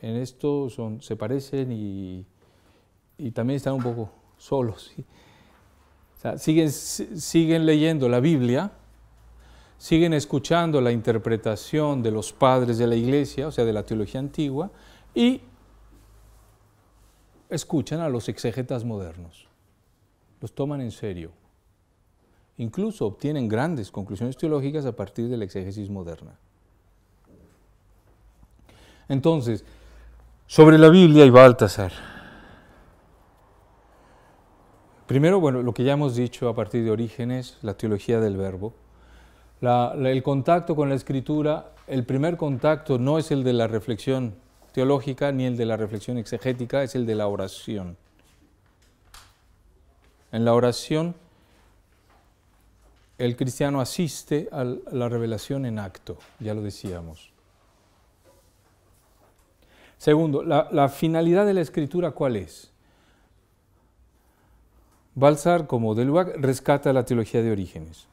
En esto se parecen y, también están un poco solos. ¿sí? O sea, siguen, siguen leyendo la Biblia, siguen escuchando la interpretación de los padres de la iglesia, o sea, de la teología antigua, y escuchan a los exégetas modernos. Los toman en serio. Incluso obtienen grandes conclusiones teológicas a partir de la exégesis moderna. Entonces, sobre la Biblia y Baltasar. Primero, bueno, lo que ya hemos dicho a partir de Orígenes, la teología del verbo. el contacto con la escritura, el primer contacto no es el de la reflexión teológica ni el de la reflexión exegética, es el de la oración. En la oración, el cristiano asiste a la revelación en acto, ya lo decíamos. Segundo, la finalidad de la escritura, ¿cuál es? Balsar, como Deluac, rescata la teología de Orígenes.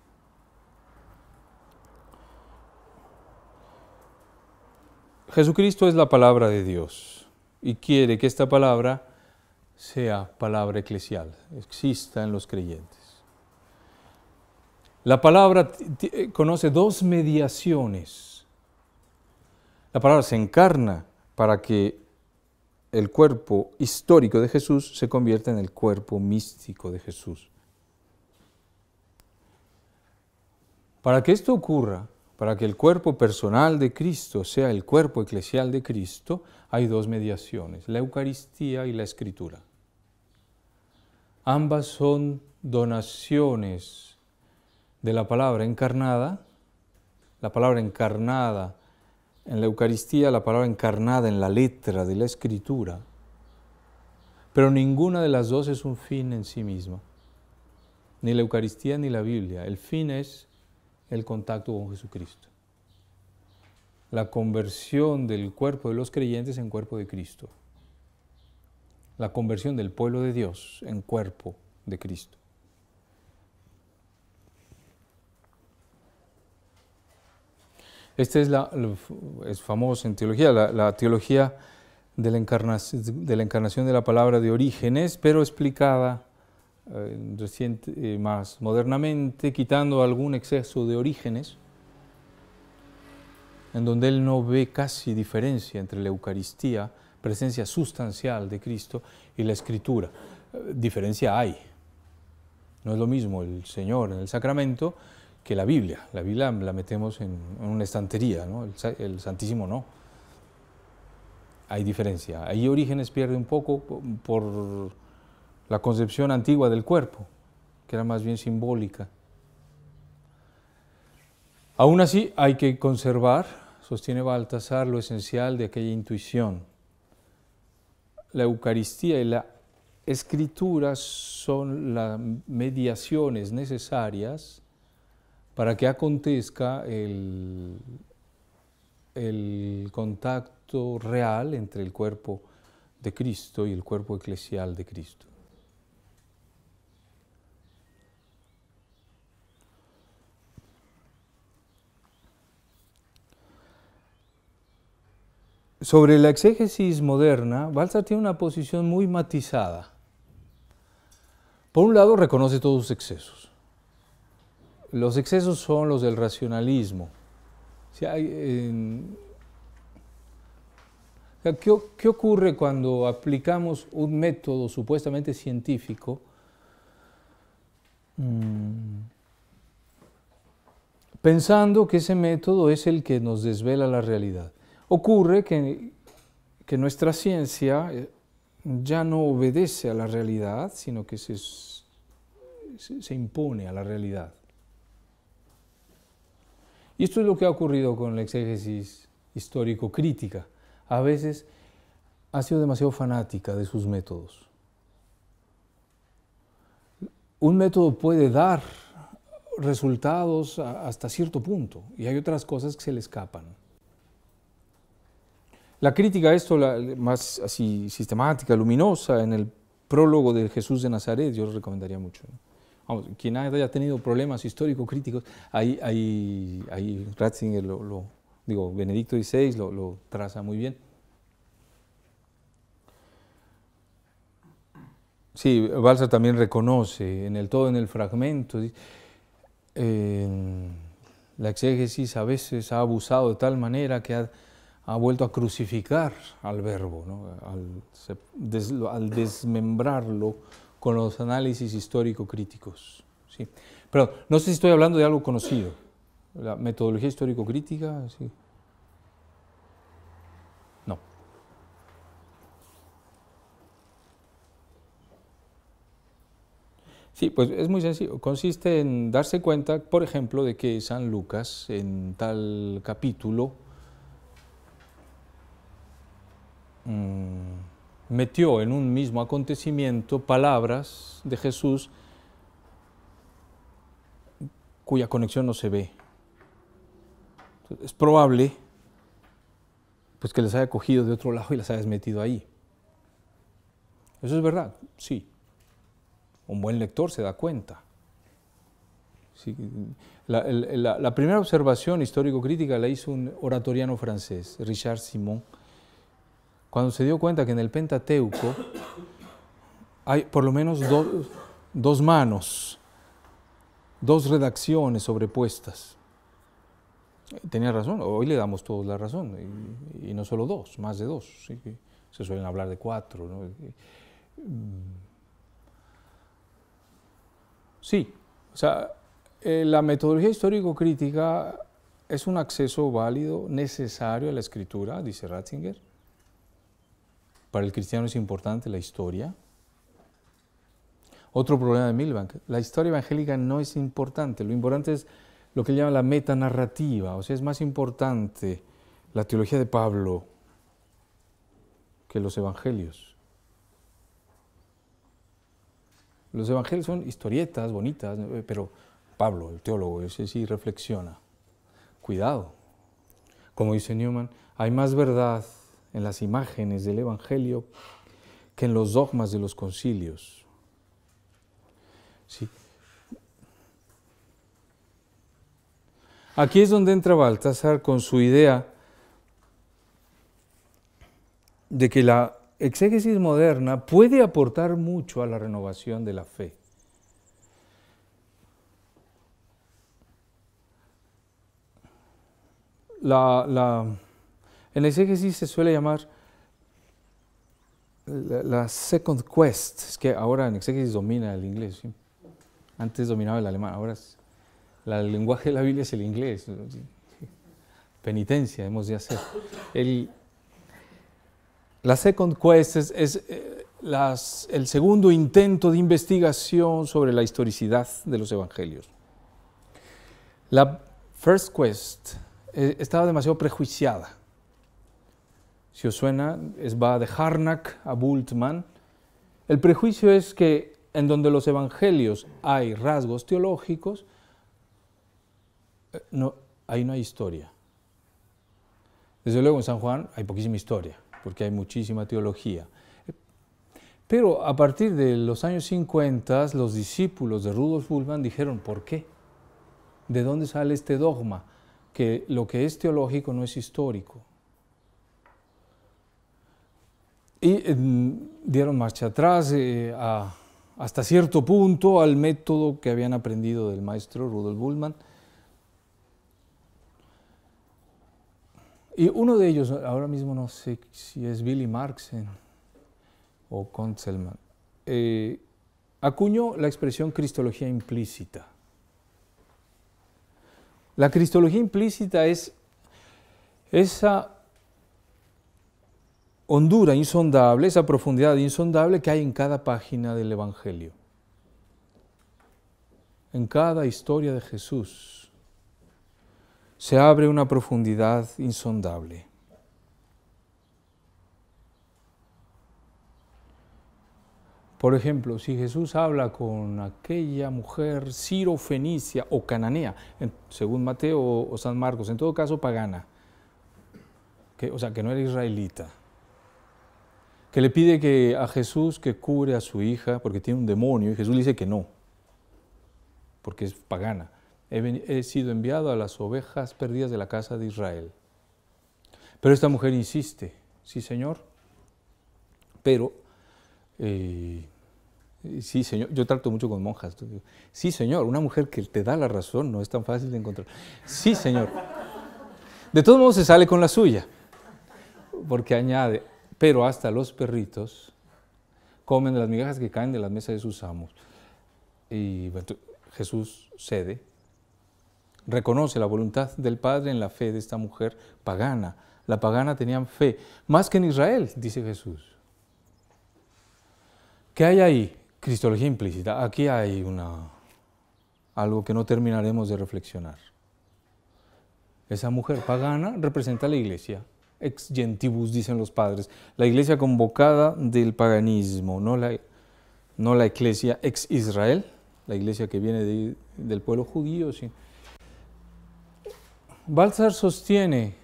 Jesucristo es la palabra de Dios y quiere que esta palabra sea palabra eclesial, exista en los creyentes. La palabra eh, conoce dos mediaciones. La palabra se encarna para que el cuerpo histórico de Jesús se convierte en el cuerpo místico de Jesús. Para que esto ocurra, para que el cuerpo personal de Cristo sea el cuerpo eclesial de Cristo, hay dos mediaciones, la Eucaristía y la Escritura. Ambas son donaciones de la palabra encarnada. La palabra encarnada en la Eucaristía la palabra encarnada en la letra de la escritura, pero ninguna de las dos es un fin en sí misma, ni la Eucaristía ni la Biblia. El fin es el contacto con Jesucristo, la conversión del cuerpo de los creyentes en cuerpo de Cristo, la conversión del pueblo de Dios en cuerpo de Cristo. Esta es, la, es famosa en teología, la, teología de la, encarnación de la palabra de Orígenes, pero explicada eh, eh, más modernamente, quitando algún exceso de Orígenes, en donde él no ve casi diferencia entre la Eucaristía, presencia sustancial de Cristo, y la Escritura. Eh, diferencia hay. No es lo mismo el Señor en el sacramento que la Biblia. La Biblia la metemos en, una estantería, el, el, Santísimo no. Hay diferencia. Ahí Orígenes pierde un poco por la concepción antigua del cuerpo, que era más bien simbólica. Aún así, hay que conservar, sostiene Baltasar, lo esencial de aquella intuición. La Eucaristía y la Escritura son las mediaciones necesarias para que acontezca el, contacto real entre el cuerpo de Cristo y el cuerpo eclesial de Cristo. Sobre la exégesis moderna, Balsa tiene una posición muy matizada. Por un lado, reconoce todos sus excesos. Los excesos son los del racionalismo. ¿qué, ocurre cuando aplicamos un método supuestamente científico? Mm, pensando que ese método es el que nos desvela la realidad. Ocurre que, que nuestra ciencia eh, ya no obedece a la realidad, sino que se, se impone a la realidad. Y esto es lo que ha ocurrido con la exégesis histórico-crítica. A veces ha sido demasiado fanática de sus métodos. Un método puede dar resultados hasta cierto punto y hay otras cosas que se le escapan. La crítica a esto, más así sistemática, luminosa, en el prólogo de Jesús de Nazaret, yo lo recomendaría mucho quien haya tenido problemas históricos críticos, ahí, Ratzinger, lo, digo, Benedicto XVI lo, traza muy bien. Sí, Balsa también reconoce en el todo, en el fragmento. Eh, la exégesis a veces ha abusado de tal manera que ha, vuelto a crucificar al verbo, al desmembrarlo con los análisis histórico-críticos. ¿sí? Perdón, no sé si estoy hablando de algo conocido, la metodología histórico-crítica, sí. No. Sí, pues es muy sencillo. Consiste en darse cuenta, por ejemplo, de que San Lucas en tal capítulo... Mm, metió en un mismo acontecimiento palabras de Jesús cuya conexión no se ve. Es probable pues que les haya cogido de otro lado y las hayas metido ahí. Eso es verdad, sí. Un buen lector se da cuenta. La, la, primera observación histórico-crítica la hizo un oratoriano francés, Richard Simon, cuando se dio cuenta que en el Pentateuco hay por lo menos dos manos, dos redacciones sobrepuestas. Tenía razón, hoy le damos todos la razón, y, no solo dos, más de dos. Se suelen hablar de cuatro. Mm, sí, o sea, eh, la metodología histórico-crítica es un acceso válido, necesario a la escritura, dice Ratzinger, para el cristiano es importante la historia. Otro problema de Milbank, la historia evangélica no es importante, lo importante es lo que él llama la metanarrativa, o sea, es más importante la teología de Pablo que los evangelios. Los evangelios son historietas bonitas, pero Pablo, el teólogo, ese sí reflexiona. Cuidado. Como dice Newman, hay más verdad en las imágenes del Evangelio que en los dogmas de los concilios. Aquí es donde entra Baltasar con su idea de que la exégesis moderna puede aportar mucho a la renovación de la fe. la, en la exégesis se suele llamar la, second quest, es que ahora en exégesis domina el inglés. Antes dominaba el alemán, ahora el lenguaje de la Biblia es el inglés. Penitencia hemos de hacer. la second quest es, eh, el segundo intento de investigación sobre la historicidad de los evangelios. La first quest eh, estaba demasiado prejuiciada si os suena, es va de Harnack a Bultmann. El prejuicio es que en donde los evangelios hay rasgos teológicos, eh, no, ahí no hay historia. Desde luego en San Juan hay poquísima historia, porque hay muchísima teología. Pero a partir de los años 50, los discípulos de Rudolf Bultmann dijeron, ¿por qué? ¿De dónde sale este dogma? Que lo que es teológico no es histórico. y eh, dieron marcha atrás eh, hasta cierto punto al método que habían aprendido del maestro Rudolf Bullman. Y uno de ellos, ahora mismo no sé si es Billy Marxen o Konzelman, eh, acuñó la expresión cristología implícita. La cristología implícita es esa hondura insondable, esa profundidad insondable que hay en cada página del Evangelio, en cada historia de Jesús. Se abre una profundidad insondable. Por ejemplo, si Jesús habla con aquella mujer sirofenicia o cananea, según Mateo o San Marcos, en todo caso pagana, o sea, que no era israelita, que le pide que a Jesús que cure a su hija porque tiene un demonio y Jesús le dice que no, porque es pagana. He, sido enviado a las ovejas perdidas de la casa de Israel. Pero esta mujer insiste, sí señor, pero, eh, sí señor, yo trato mucho con monjas, sí señor, una mujer que te da la razón no es tan fácil de encontrar. Sí señor. De todos modos se sale con la suya, porque añade, pero hasta los perritos comen las migajas que caen de las mesas de sus amos. Y Jesús cede, reconoce la voluntad del Padre en la fe de esta mujer pagana. La pagana tenía fe, más que en Israel, dice Jesús. ¿Qué hay ahí? Cristología implícita. Aquí hay una, algo que no terminaremos de reflexionar. Esa mujer pagana representa a la iglesia ex gentibus, dicen los padres, la iglesia convocada del paganismo, no la, no la iglesia ex Israel, la iglesia que viene del pueblo judío. Sí. sostiene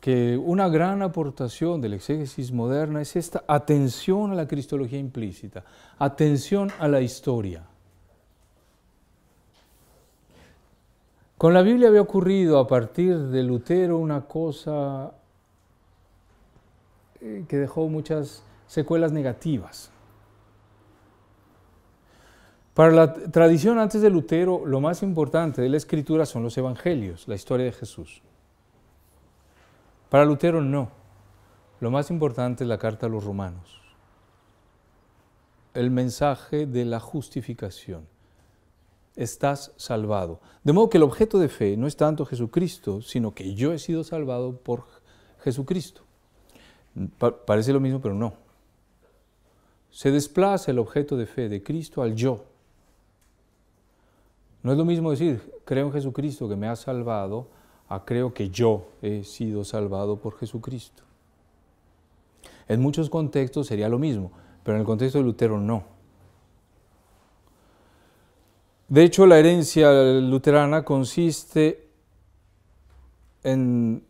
que una gran aportación de la exégesis moderna es esta atención a la cristología implícita, atención a la historia. Con la Biblia había ocurrido a partir de Lutero una cosa eh, que dejó muchas secuelas negativas. Para la tradición antes de Lutero, lo más importante de la escritura son los evangelios, la historia de Jesús. Para Lutero no. Lo más importante es la carta a los romanos, el mensaje de la justificación. Estás salvado. De modo que el objeto de fe no es tanto Jesucristo, sino que yo he sido salvado por Jesucristo parece lo mismo, pero no. Se desplaza el objeto de fe de Cristo al yo. No es lo mismo decir, creo en Jesucristo que me ha salvado, a creo que yo he sido salvado por Jesucristo. En muchos contextos sería lo mismo, pero en el contexto de Lutero no. De hecho, la herencia luterana consiste en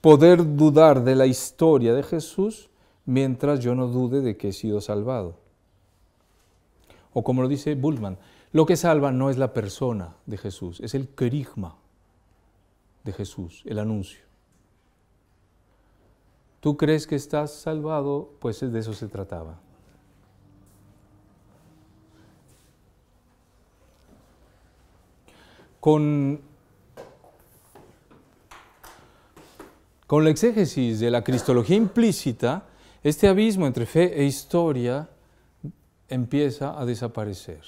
poder dudar de la historia de Jesús mientras yo no dude de que he sido salvado. O como lo dice Bullman, lo que salva no es la persona de Jesús, es el querigma de Jesús, el anuncio. ¿Tú crees que estás salvado? Pues de eso se trataba. Con Con la exégesis de la cristología implícita, este abismo entre fe e historia empieza a desaparecer.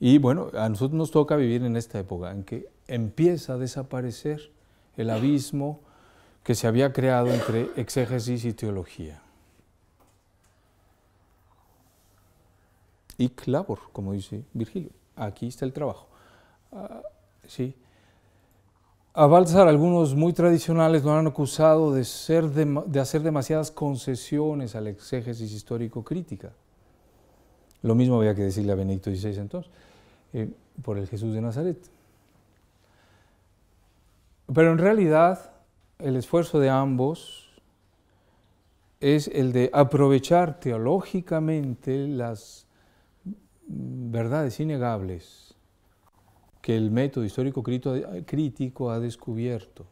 Y bueno, a nosotros nos toca vivir en esta época en que empieza a desaparecer el abismo que se había creado entre exégesis y teología. Y clavor, como dice Virgilio, aquí está el trabajo. Ah, sí, a Balsar algunos muy tradicionales lo han acusado de, hacer demasiadas concesiones al exégesis histórico-crítica. Lo mismo había que decirle a Benedicto XVI entonces, eh, por el Jesús de Nazaret. Pero en realidad el esfuerzo de ambos es el de aprovechar teológicamente las verdades innegables que el método histórico crítico ha descubierto.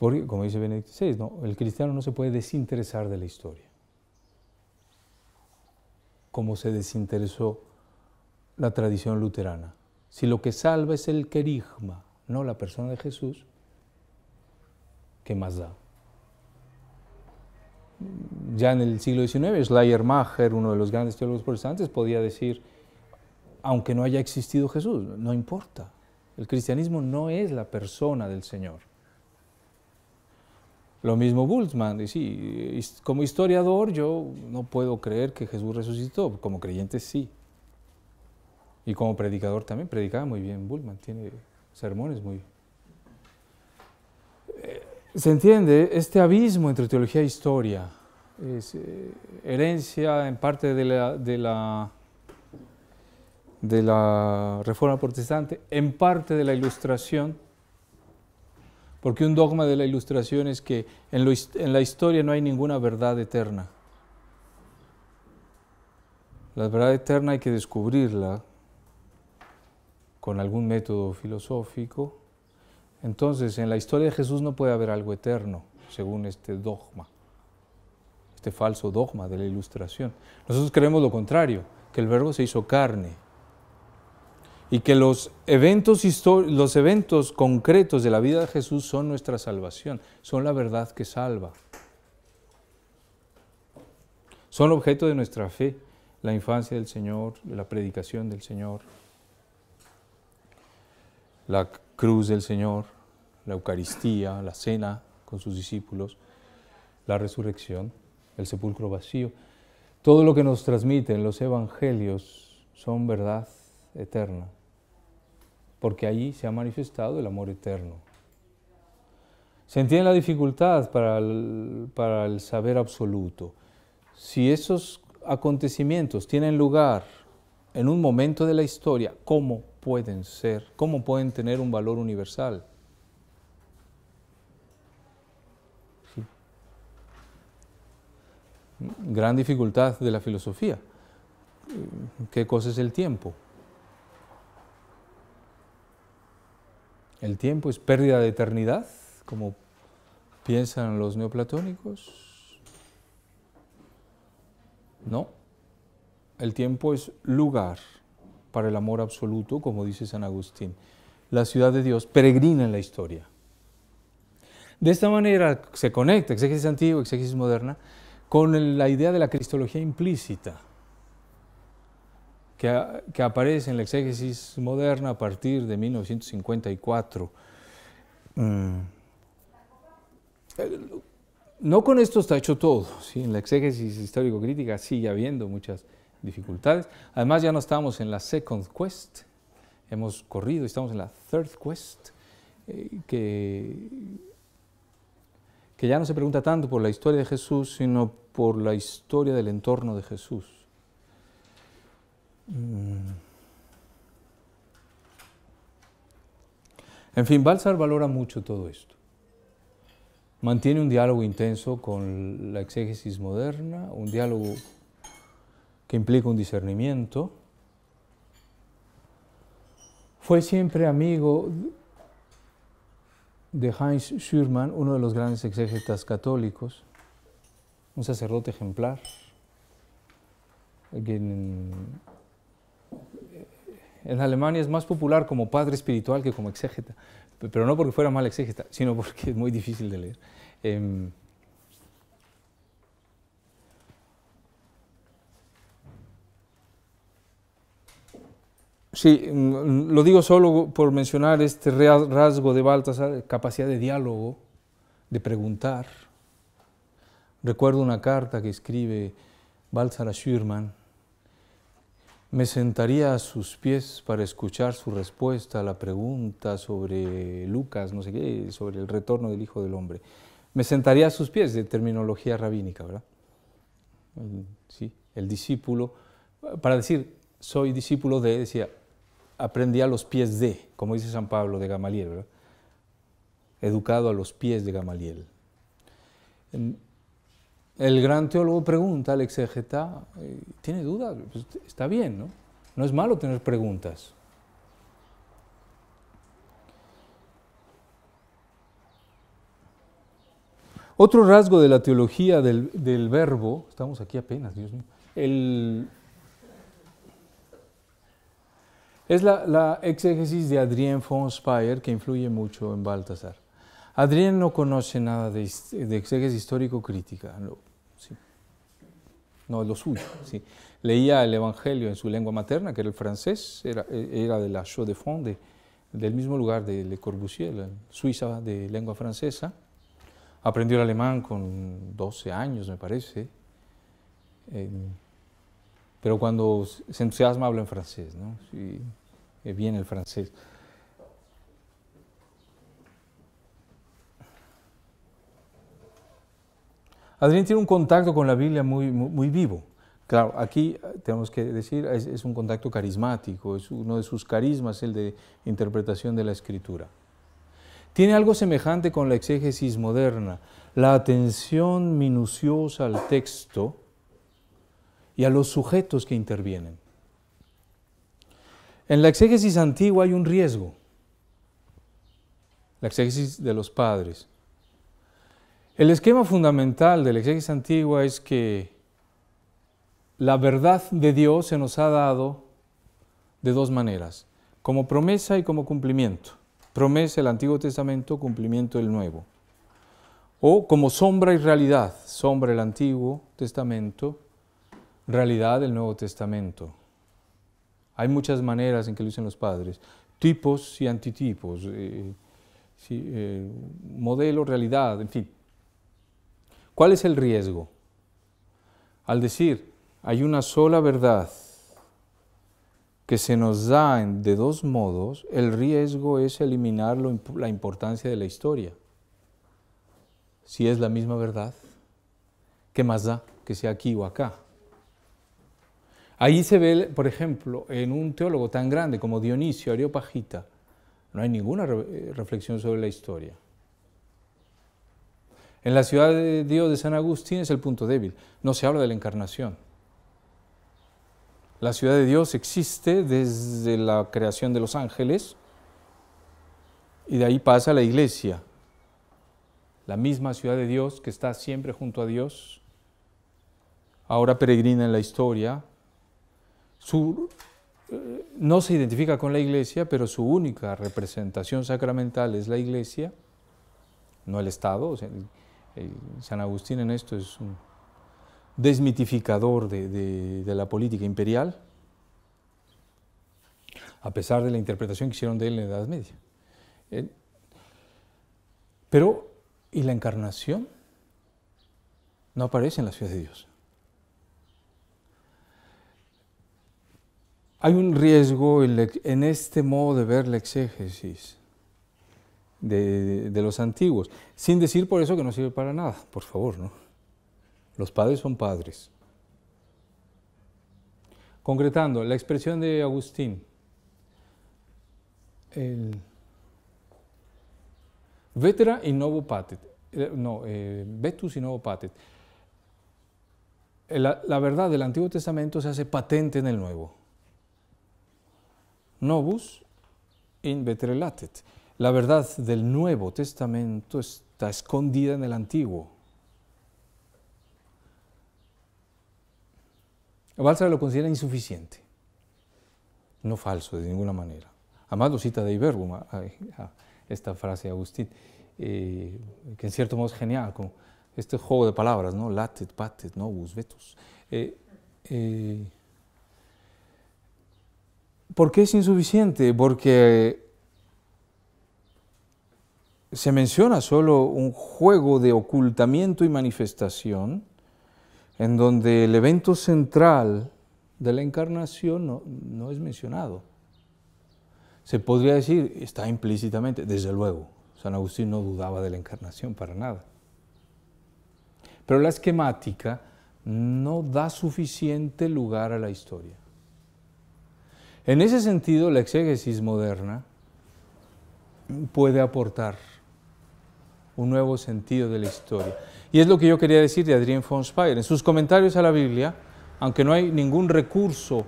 Porque, como dice Benedicto VI, el cristiano no se puede desinteresar de la historia. Como se desinteresó la tradición luterana. Si lo que salva es el querigma, no la persona de Jesús, ¿qué más da? ya en el siglo XIX, Schleiermacher, uno de los grandes teólogos protestantes, podía decir, aunque no haya existido Jesús, no importa. El cristianismo no es la persona del Señor. Lo mismo Bultmann, y sí, como historiador yo no puedo creer que Jesús resucitó, como creyente sí. Y como predicador también, predicaba muy bien Bultmann, tiene sermones muy se entiende este abismo entre teología e historia, es, eh, herencia en parte de la, reforma protestante, en parte de la ilustración, porque un dogma de la ilustración es que en la historia no hay ninguna verdad eterna. La verdad eterna hay que descubrirla con algún método filosófico entonces, en la historia de Jesús no puede haber algo eterno, según este dogma, este falso dogma de la ilustración. Nosotros creemos lo contrario, que el verbo se hizo carne y que los eventos, los eventos concretos de la vida de Jesús son nuestra salvación, son la verdad que salva. Son objeto de nuestra fe, la infancia del Señor, la predicación del Señor, la cruz del Señor, la Eucaristía, la cena con sus discípulos, la resurrección, el sepulcro vacío. Todo lo que nos transmiten los evangelios son verdad eterna, porque allí se ha manifestado el amor eterno. Se entiende la dificultad para el, para el saber absoluto. Si esos acontecimientos tienen lugar en un momento de la historia, ¿cómo? pueden ser, cómo pueden tener un valor universal. Gran dificultad de la filosofía. ¿Qué cosa es el tiempo? El tiempo es pérdida de eternidad, como piensan los neoplatónicos. No, el tiempo es lugar para el amor absoluto, como dice San Agustín. La ciudad de Dios peregrina en la historia. De esta manera se conecta exégesis antigua, exégesis moderna, con la idea de la cristología implícita que, aparece en la exégesis moderna a partir de 1954. Mm. Eh, no con esto está hecho todo. En la exégesis histórico-crítica sigue habiendo muchas dificultades. Además ya no estamos en la second quest, hemos corrido, estamos en la third quest, eh, que, ya no se pregunta tanto por la historia de Jesús, sino por la historia del entorno de Jesús. Mm. En fin, Balsar valora mucho todo esto. Mantiene un diálogo intenso con la exégesis moderna, un diálogo que implica un discernimiento, fue siempre amigo de Heinz Schürmann, uno de los grandes exégetas católicos, un sacerdote ejemplar, en Alemania es más popular como padre espiritual que como exégeta, pero no porque fuera mal exégeta, sino porque es muy difícil de leer. Em, Sí, mm, mm, lo digo solo por mencionar este rasgo de Baltasar, capacidad de diálogo, de preguntar. Recuerdo una carta que escribe Baltasar a Me sentaría a sus pies para escuchar su respuesta a la pregunta sobre Lucas, no sé qué, sobre el retorno del Hijo del Hombre. Me sentaría a sus pies, de terminología rabínica, ¿verdad? Sí, el discípulo, para decir, soy discípulo de, decía, aprendí a los pies de, como dice San Pablo de Gamaliel, educado a los pies de Gamaliel. El gran teólogo pregunta al exegeta, eh, ¿tiene dudas? Pues, está bien, ¿no? No es malo tener preguntas. Otro rasgo de la teología del, del verbo, estamos aquí apenas, Dios mío, el, Es la, exégesis de Adrien von Speyer que influye mucho en Baltasar. Adrien no conoce nada de, exégesis histórico-crítica, no, no, es lo suyo. Leía el Evangelio en su lengua materna, que era el francés, era, era de la Chaux de Fonds, del mismo lugar de Le Corbusier, la Suiza de lengua francesa. Aprendió el alemán con 12 años, me parece pero cuando se entusiasma habla en francés, ¿no? Sí, eh, bien el francés. Adrián tiene un contacto con la Biblia muy, vivo. Claro, aquí eh, tenemos que decir, es, un contacto carismático, es uno de sus carismas, el de interpretación de la escritura. Tiene algo semejante con la exégesis moderna, la atención minuciosa al texto, y a los sujetos que intervienen. En la exégesis antigua hay un riesgo, la exégesis de los padres. El esquema fundamental de la exégesis antigua es que la verdad de Dios se nos ha dado de dos maneras, como promesa y como cumplimiento. Promesa el Antiguo Testamento, cumplimiento el Nuevo. O como sombra y realidad, sombra el Antiguo Testamento, Realidad del Nuevo Testamento. Hay muchas maneras en que lo dicen los padres, tipos y antitipos, eh, eh, modelo, realidad, en fin. ¿Cuál es el riesgo? Al decir, hay una sola verdad que se nos da de dos modos, el riesgo es eliminar la importancia de la historia. Si es la misma verdad, ¿qué más da que sea aquí o acá? Ahí se ve, por ejemplo, en un teólogo tan grande como Dionisio Areopagita, no hay ninguna eh, reflexión sobre la historia. En la ciudad de Dios de San Agustín es el punto débil, no se habla de la encarnación. La ciudad de Dios existe desde la creación de los ángeles y de ahí pasa la iglesia, la misma ciudad de Dios que está siempre junto a Dios, ahora peregrina en la historia, eh, no se identifica con la iglesia, pero su única representación sacramental es la iglesia, no el Estado. San Agustín en esto es un desmitificador de, la política imperial, a pesar de la interpretación que hicieron de él en la Edad Media. Eh, pero, ¿y la encarnación? No aparece en las ciudad de Dios. Hay un riesgo en este modo de ver la exégesis de, los antiguos, sin decir por eso que no sirve para nada, por favor, ¿no? Los padres son padres. Concretando, la expresión de Agustín, el vetera patet, eh, no, eh, vetus y novo patet. la verdad del Antiguo Testamento se hace patente en el Nuevo novus in latet. La verdad del Nuevo Testamento está escondida en el Antiguo. Balsa lo considera insuficiente, no falso de ninguna manera. Además lo cita de Iberbum, esta frase de Agustín, eh, que en cierto modo es genial, con este juego de palabras, ¿no? Latet, patet, novus, vetus. eh, eh ¿Por qué es insuficiente? Porque se menciona solo un juego de ocultamiento y manifestación en donde el evento central de la encarnación no, no es mencionado. Se podría decir, está implícitamente, desde luego, San Agustín no dudaba de la encarnación para nada. Pero la esquemática no da suficiente lugar a la historia. En ese sentido, la exégesis moderna puede aportar un nuevo sentido de la historia. Y es lo que yo quería decir de Adrien von Speyer. En sus comentarios a la Biblia, aunque no hay ningún recurso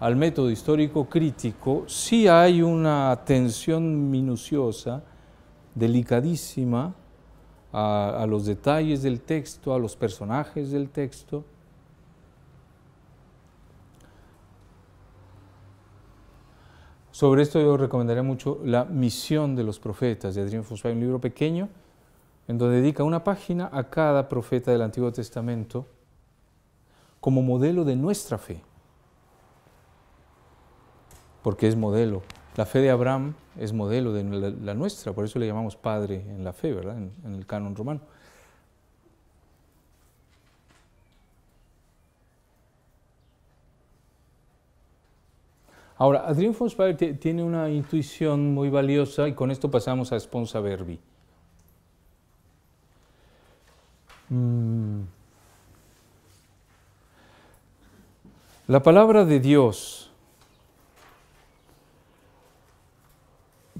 al método histórico crítico, sí hay una atención minuciosa, delicadísima, a los detalles del texto, a los personajes del texto, Sobre esto yo recomendaría mucho La misión de los profetas de Adrián Fusay, un libro pequeño en donde dedica una página a cada profeta del Antiguo Testamento como modelo de nuestra fe. Porque es modelo. La fe de Abraham es modelo de la, nuestra, por eso le llamamos padre en la fe, ¿verdad? en el canon romano. Ahora, Adrián Fonsbauer tiene una intuición muy valiosa y con esto pasamos a Sponsa Verbi. Mm. La palabra de Dios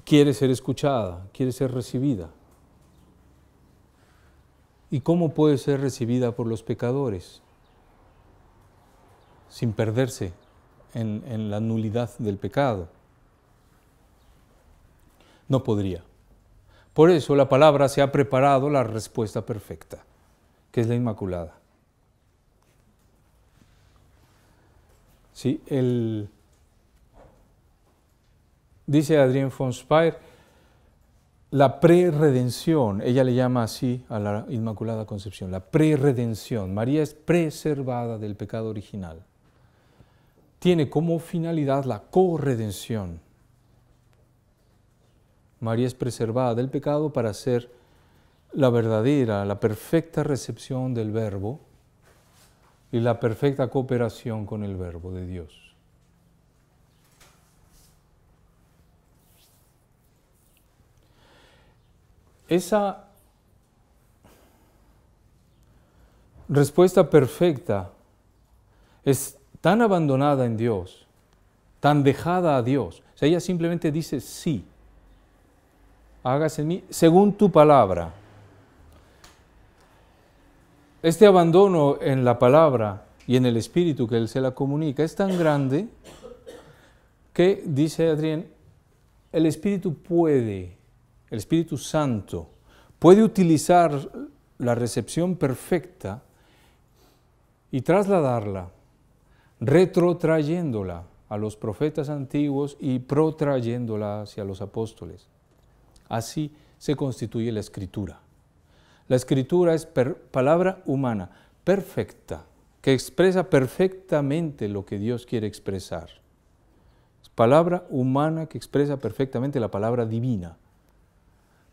quiere ser escuchada, quiere ser recibida. ¿Y cómo puede ser recibida por los pecadores? Sin perderse en, la nulidad del pecado. No podría. Por eso la palabra se ha preparado la respuesta perfecta, que es la Inmaculada. Sí, el, dice Adrien von Speyer, la preredención, ella le llama así a la Inmaculada Concepción, la preredención. María es preservada del pecado original tiene como finalidad la corredención. María es preservada del pecado para ser la verdadera, la perfecta recepción del verbo y la perfecta cooperación con el verbo de Dios. Esa respuesta perfecta es tan abandonada en Dios, tan dejada a Dios. O sea, ella simplemente dice, sí, hágase en mí según tu palabra. Este abandono en la palabra y en el espíritu que Él se la comunica es tan grande que, dice Adrián, el espíritu puede, el Espíritu Santo, puede utilizar la recepción perfecta y trasladarla retrotrayéndola a los profetas antiguos y protrayéndola hacia los apóstoles. Así se constituye la escritura. La escritura es palabra humana, perfecta, que expresa perfectamente lo que Dios quiere expresar. Es palabra humana que expresa perfectamente la palabra divina,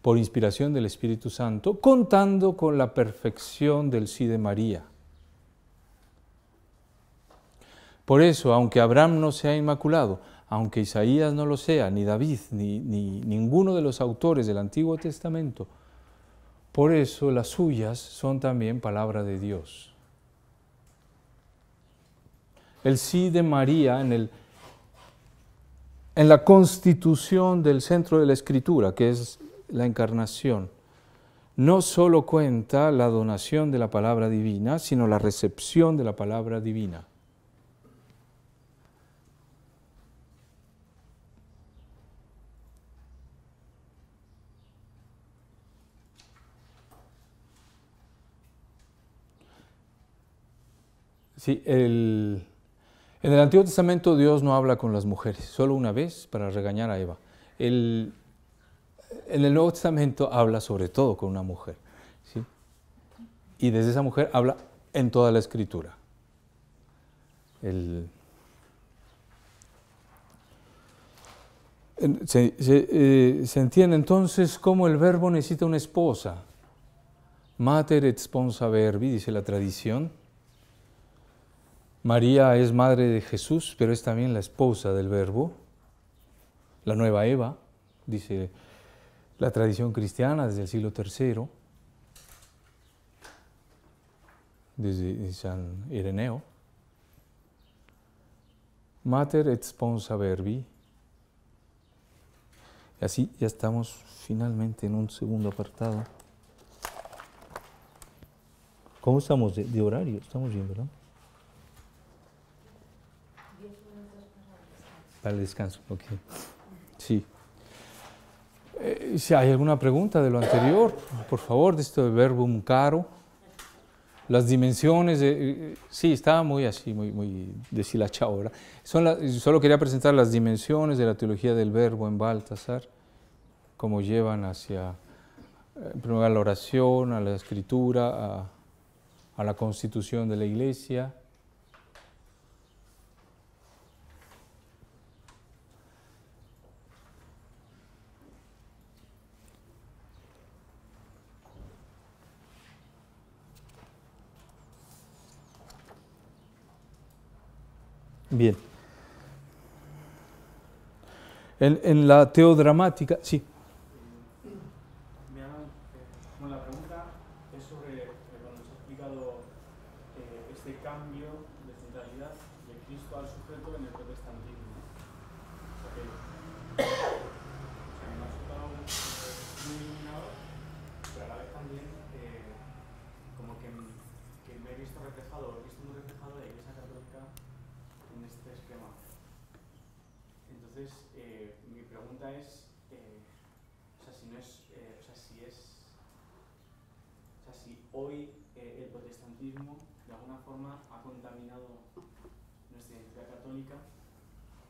por inspiración del Espíritu Santo, contando con la perfección del sí de María Por eso, aunque Abraham no sea inmaculado, aunque Isaías no lo sea, ni David, ni, ninguno de los autores del Antiguo Testamento, por eso las suyas son también palabra de Dios. El sí de María en, en la constitución del centro de la escritura, que es la encarnación, no solo cuenta la donación de la palabra divina, sino la recepción de la palabra divina. Sí, en el Antiguo Testamento Dios no habla con las mujeres, solo una vez para regañar a Eva. en el Nuevo Testamento habla sobre todo con una mujer. Y desde esa mujer habla en toda la escritura. se, eh, se, entiende entonces cómo el verbo necesita una esposa. Mater et sponsa verbi, dice la tradición. María es madre de Jesús, pero es también la esposa del Verbo, la nueva Eva, dice la tradición cristiana desde el siglo III, desde San Ireneo. Mater et sponsa verbi. Y así ya estamos finalmente en un segundo apartado. ¿Cómo estamos de, de horario? Estamos bien, ¿verdad? el descanso. Sí. Eh, si hay alguna pregunta de lo anterior, por favor, de esto del verbo caro. Las dimensiones, eh, sí, estaba muy así, muy, muy ahora. Son solo quería presentar las dimensiones de la teología del verbo en Baltasar, cómo llevan hacia, eh, en primer la oración, a la escritura, a, a la constitución de la iglesia, Bien. En, la teodramática, sí.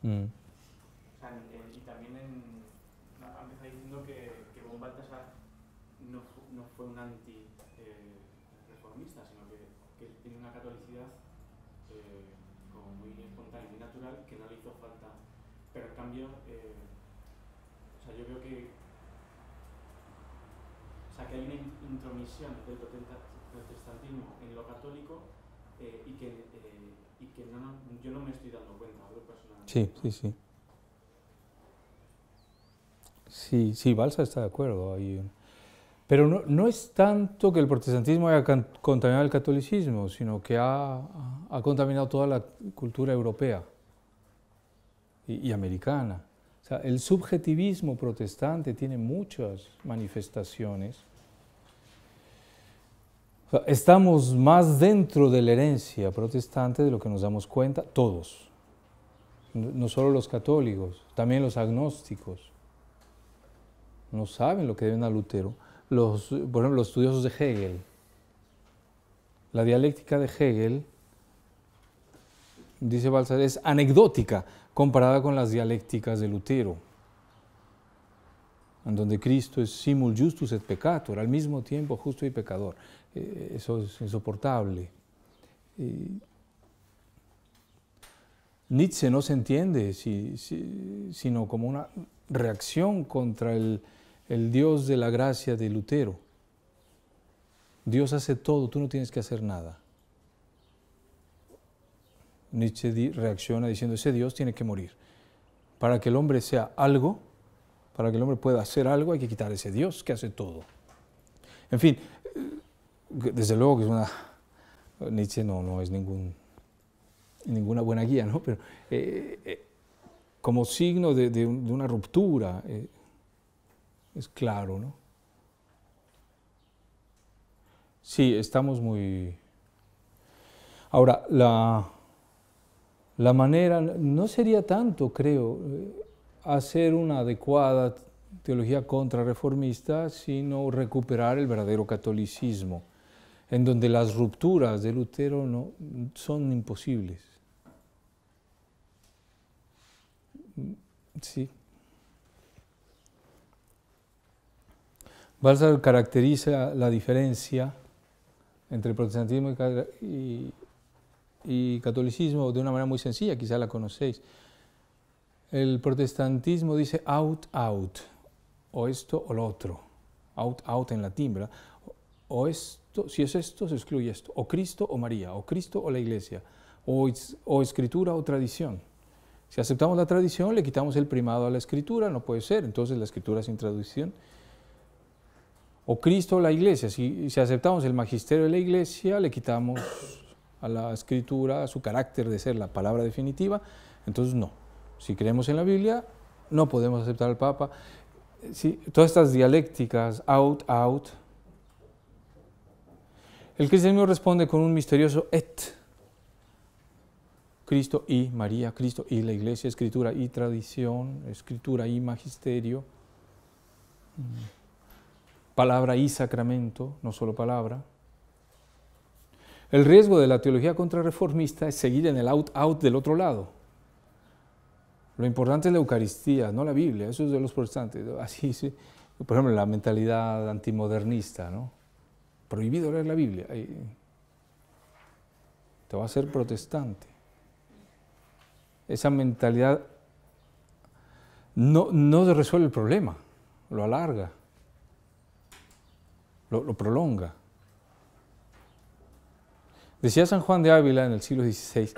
Mm. y también en, empezado diciendo que, que Bon Baltasar no, no, fue un anti-reformista, eh, sino que, que, tiene una catolicidad eh, como muy espontánea, muy natural, que no le hizo falta. Pero en cambio, eh, o sea, yo creo que, que hay una intromisión del protestantismo en lo católico y que yo no me estoy dando cuenta, personalmente. Sí, sí, sí. Sí, sí, Balsa está de acuerdo. Pero no, es tanto que el protestantismo haya contaminado el catolicismo, sino que ha, contaminado toda la cultura europea y, y americana. O sea, el subjetivismo protestante tiene muchas manifestaciones Estamos más dentro de la herencia protestante de lo que nos damos cuenta todos, no solo los católicos, también los agnósticos. No saben lo que deben a Lutero. Los, por ejemplo, los estudiosos de Hegel. La dialéctica de Hegel, dice Balsar, es anecdótica comparada con las dialécticas de Lutero, en donde Cristo es simul justus et peccator, al mismo tiempo justo y pecador. Eh, eso es insoportable. Nietzsche no se entiende, sino como una reacción contra el, el Dios de la gracia de Lutero. Dios hace todo, tú no tienes que hacer nada. Nietzsche reacciona diciendo, ese Dios tiene que morir. Para que el hombre sea algo, para que el hombre pueda hacer algo, hay que quitar ese Dios que hace todo. En fin, desde luego que es una... Nietzsche no, no es ningún, ninguna buena guía, ¿no? Pero eh, eh, como signo de, una ruptura, eh, es claro, ¿no? Sí, estamos muy... Ahora, la manera, no sería tanto, creo, hacer una adecuada teología contrarreformista, sino recuperar el verdadero catolicismo en donde las rupturas de Lutero no, son imposibles. Sí. Balsar caracteriza la diferencia entre protestantismo y, y catolicismo de una manera muy sencilla, quizá la conocéis. El protestantismo dice out, out, o esto o lo otro, out, out en latín, ¿verdad? O esto si es esto, se excluye esto. O Cristo o María, o Cristo o la iglesia, o, escritura o tradición. Si aceptamos la tradición, le quitamos el primado a la escritura, no puede ser, entonces la escritura sin tradición. O Cristo o la iglesia, si, aceptamos el magisterio de la iglesia, le quitamos a la escritura su carácter de ser la palabra definitiva, entonces no. Si creemos en la Biblia, no podemos aceptar al Papa. Sí, todas estas dialécticas, out, out, el cristianismo responde con un misterioso et. Cristo y María, Cristo y la iglesia, escritura y tradición, escritura y magisterio, mm. palabra y sacramento, no solo palabra. El riesgo de la teología contrarreformista es seguir en el out-out del otro lado. Lo importante es la Eucaristía, no la Biblia, eso es de los protestantes. por ejemplo, la mentalidad antimodernista, ¿no? prohibido leer la Biblia. Eh, te va a hacer protestante. Esa mentalidad no, no resuelve el problema, lo alarga, lo, prolonga. Decía San Juan de Ávila en el siglo XVI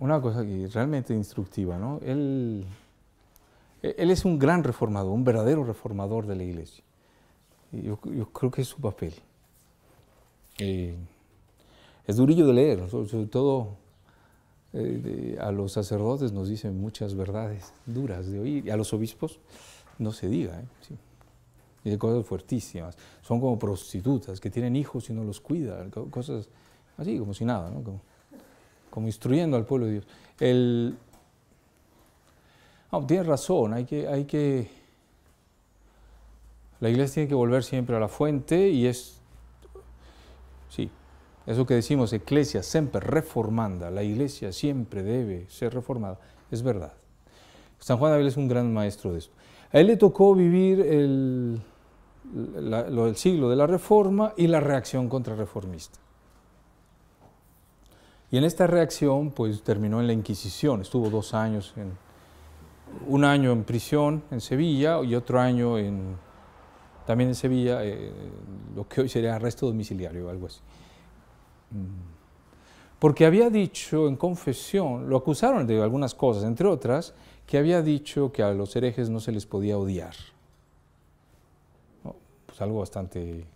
una cosa realmente instructiva, Él, e, él es un gran reformador, un verdadero reformador de la iglesia. yo creo que es su papel. Eh, es durillo de leer, sobre todo eh, a los sacerdotes nos dicen muchas verdades duras de oír, y a los obispos no se diga, ¿eh? de cosas fuertísimas. Son como prostitutas que tienen hijos y no los cuidan, cosas así como si nada, como, instruyendo al pueblo de Dios. El, tienes razón, hay que, hay que... La iglesia tiene que volver siempre a la fuente y es Sí, eso que decimos, Iglesia siempre reformanda, la iglesia siempre debe ser reformada, es verdad. San Juan Abel Ávila es un gran maestro de esto. A él le tocó vivir el, siglo de la reforma y la reacción contrarreformista. Y en esta reacción, pues terminó en la Inquisición, estuvo dos años, en, un año en prisión en Sevilla y otro año en también en Sevilla, eh, lo que hoy sería arresto domiciliario o algo así. Mm. Porque había dicho en confesión, lo acusaron de algunas cosas, entre otras, que había dicho que a los herejes no se les podía odiar. pues algo bastante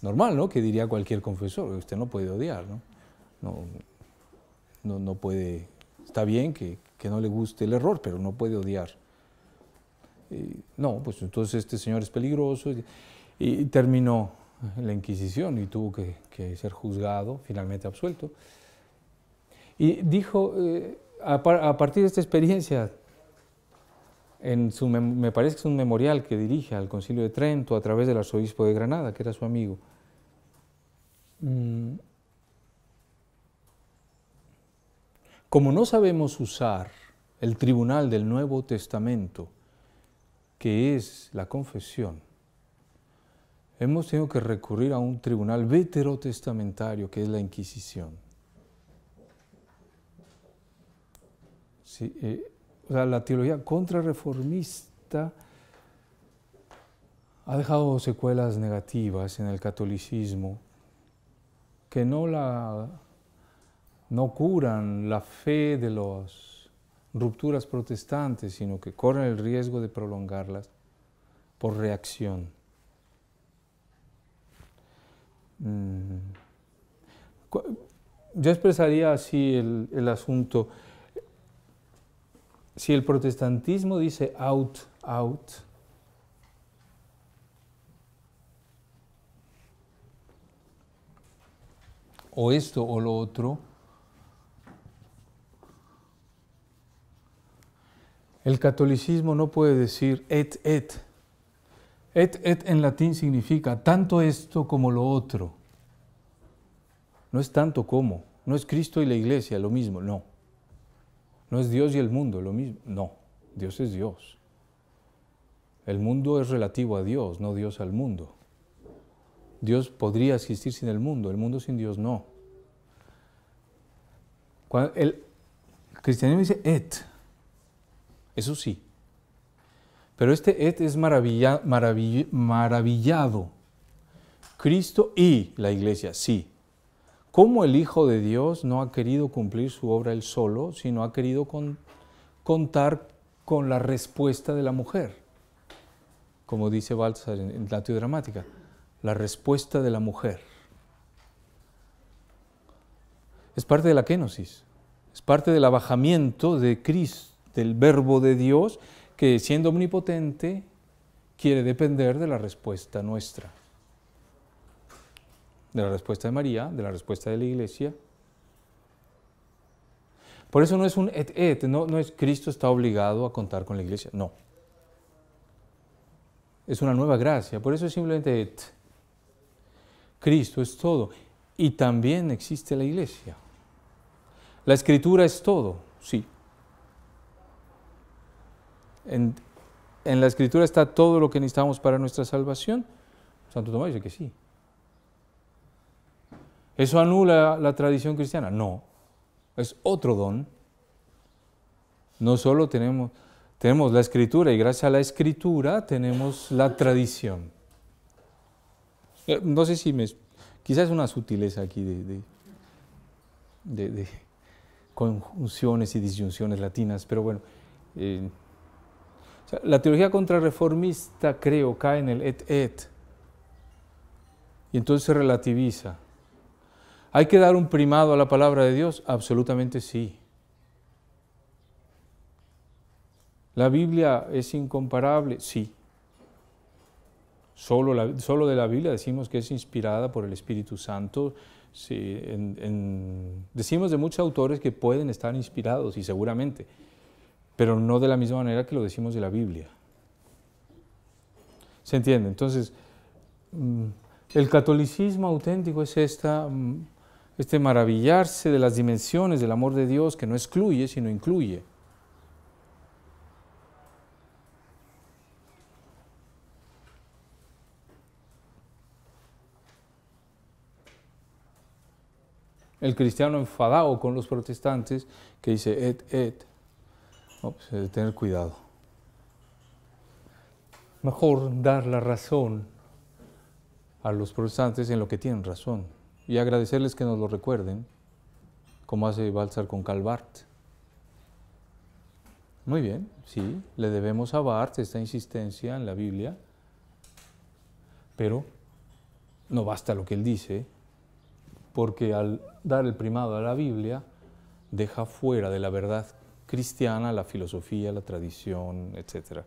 normal, ¿no? Que diría cualquier confesor, usted no puede odiar, ¿no? No, puede, está bien que no le guste el error, pero no puede odiar no, pues entonces este señor es peligroso. Y terminó la Inquisición y tuvo que, ser juzgado, finalmente absuelto. Y dijo, eh, a, partir de esta experiencia, en me parece que es un memorial que dirige al Concilio de Trento a través del arzobispo de Granada, que era su amigo. Mm. Como no sabemos usar el tribunal del Nuevo Testamento, que es la confesión, hemos tenido que recurrir a un tribunal veterotestamentario que es la Inquisición. Eh, la teología contrarreformista ha dejado secuelas negativas en el catolicismo que no, la, no curan la fe de los rupturas protestantes, sino que corren el riesgo de prolongarlas por reacción. Mm. Yo expresaría así el, asunto. Si el protestantismo dice out, out, o esto o lo otro, El catolicismo no puede decir et et. Et et en latín significa tanto esto como lo otro. No es tanto como, no es Cristo y la iglesia lo mismo, no. No es Dios y el mundo lo mismo, no. Dios es Dios. El mundo es relativo a Dios, no Dios al mundo. Dios podría existir sin el mundo, el mundo sin Dios no. el cristianismo dice et, eso sí. Pero este Ed este es maravillado. Cristo y la iglesia, sí. ¿Cómo el Hijo de Dios no ha querido cumplir su obra él solo, sino ha querido contar con la respuesta de la mujer? Como dice Balsas en, la Dramática, la respuesta de la mujer. Es parte de la kenosis, es parte del abajamiento de Cristo del verbo de Dios que siendo omnipotente quiere depender de la respuesta nuestra, de la respuesta de María, de la respuesta de la iglesia. Por eso no es un et et, no, no es Cristo está obligado a contar con la iglesia, no. Es una nueva gracia, por eso es simplemente et. Cristo es todo y también existe la iglesia. La escritura es todo, sí, en, la Escritura está todo lo que necesitamos para nuestra salvación. Santo Tomás dice que sí. ¿Eso anula la tradición cristiana? No, es otro don. No solo tenemos, tenemos la escritura y gracias a la escritura tenemos la tradición. Eh, no sé si me... Quizás una sutileza aquí de, conjunciones y disyunciones latinas, pero bueno. Eh, la teología contrarreformista, creo, cae en el et-et. Y entonces se relativiza. ¿Hay que dar un primado a la palabra de Dios? Absolutamente sí. ¿La Biblia es incomparable? Sí. Solo, solo, de la Biblia decimos que es inspirada por el Espíritu Santo. decimos de muchos autores que pueden estar inspirados y seguramente, pero no de la misma manera que lo decimos de la Biblia. ¿Se entiende? Entonces, mm, el catolicismo auténtico es esta, mm, este maravillarse de las dimensiones del amor de Dios que no excluye, sino incluye. El cristiano enfadado con los protestantes que dice et et, pues, eh, tener cuidado. Mejor dar la razón a los protestantes en lo que tienen razón y agradecerles que nos lo recuerden, como hace Balzar con Calvart. Muy bien, sí, le debemos a Barth esta insistencia en la Biblia, pero no basta lo que él dice, porque al dar el primado a la Biblia, deja fuera de la verdad cristiana, la filosofía, la tradición, etcétera.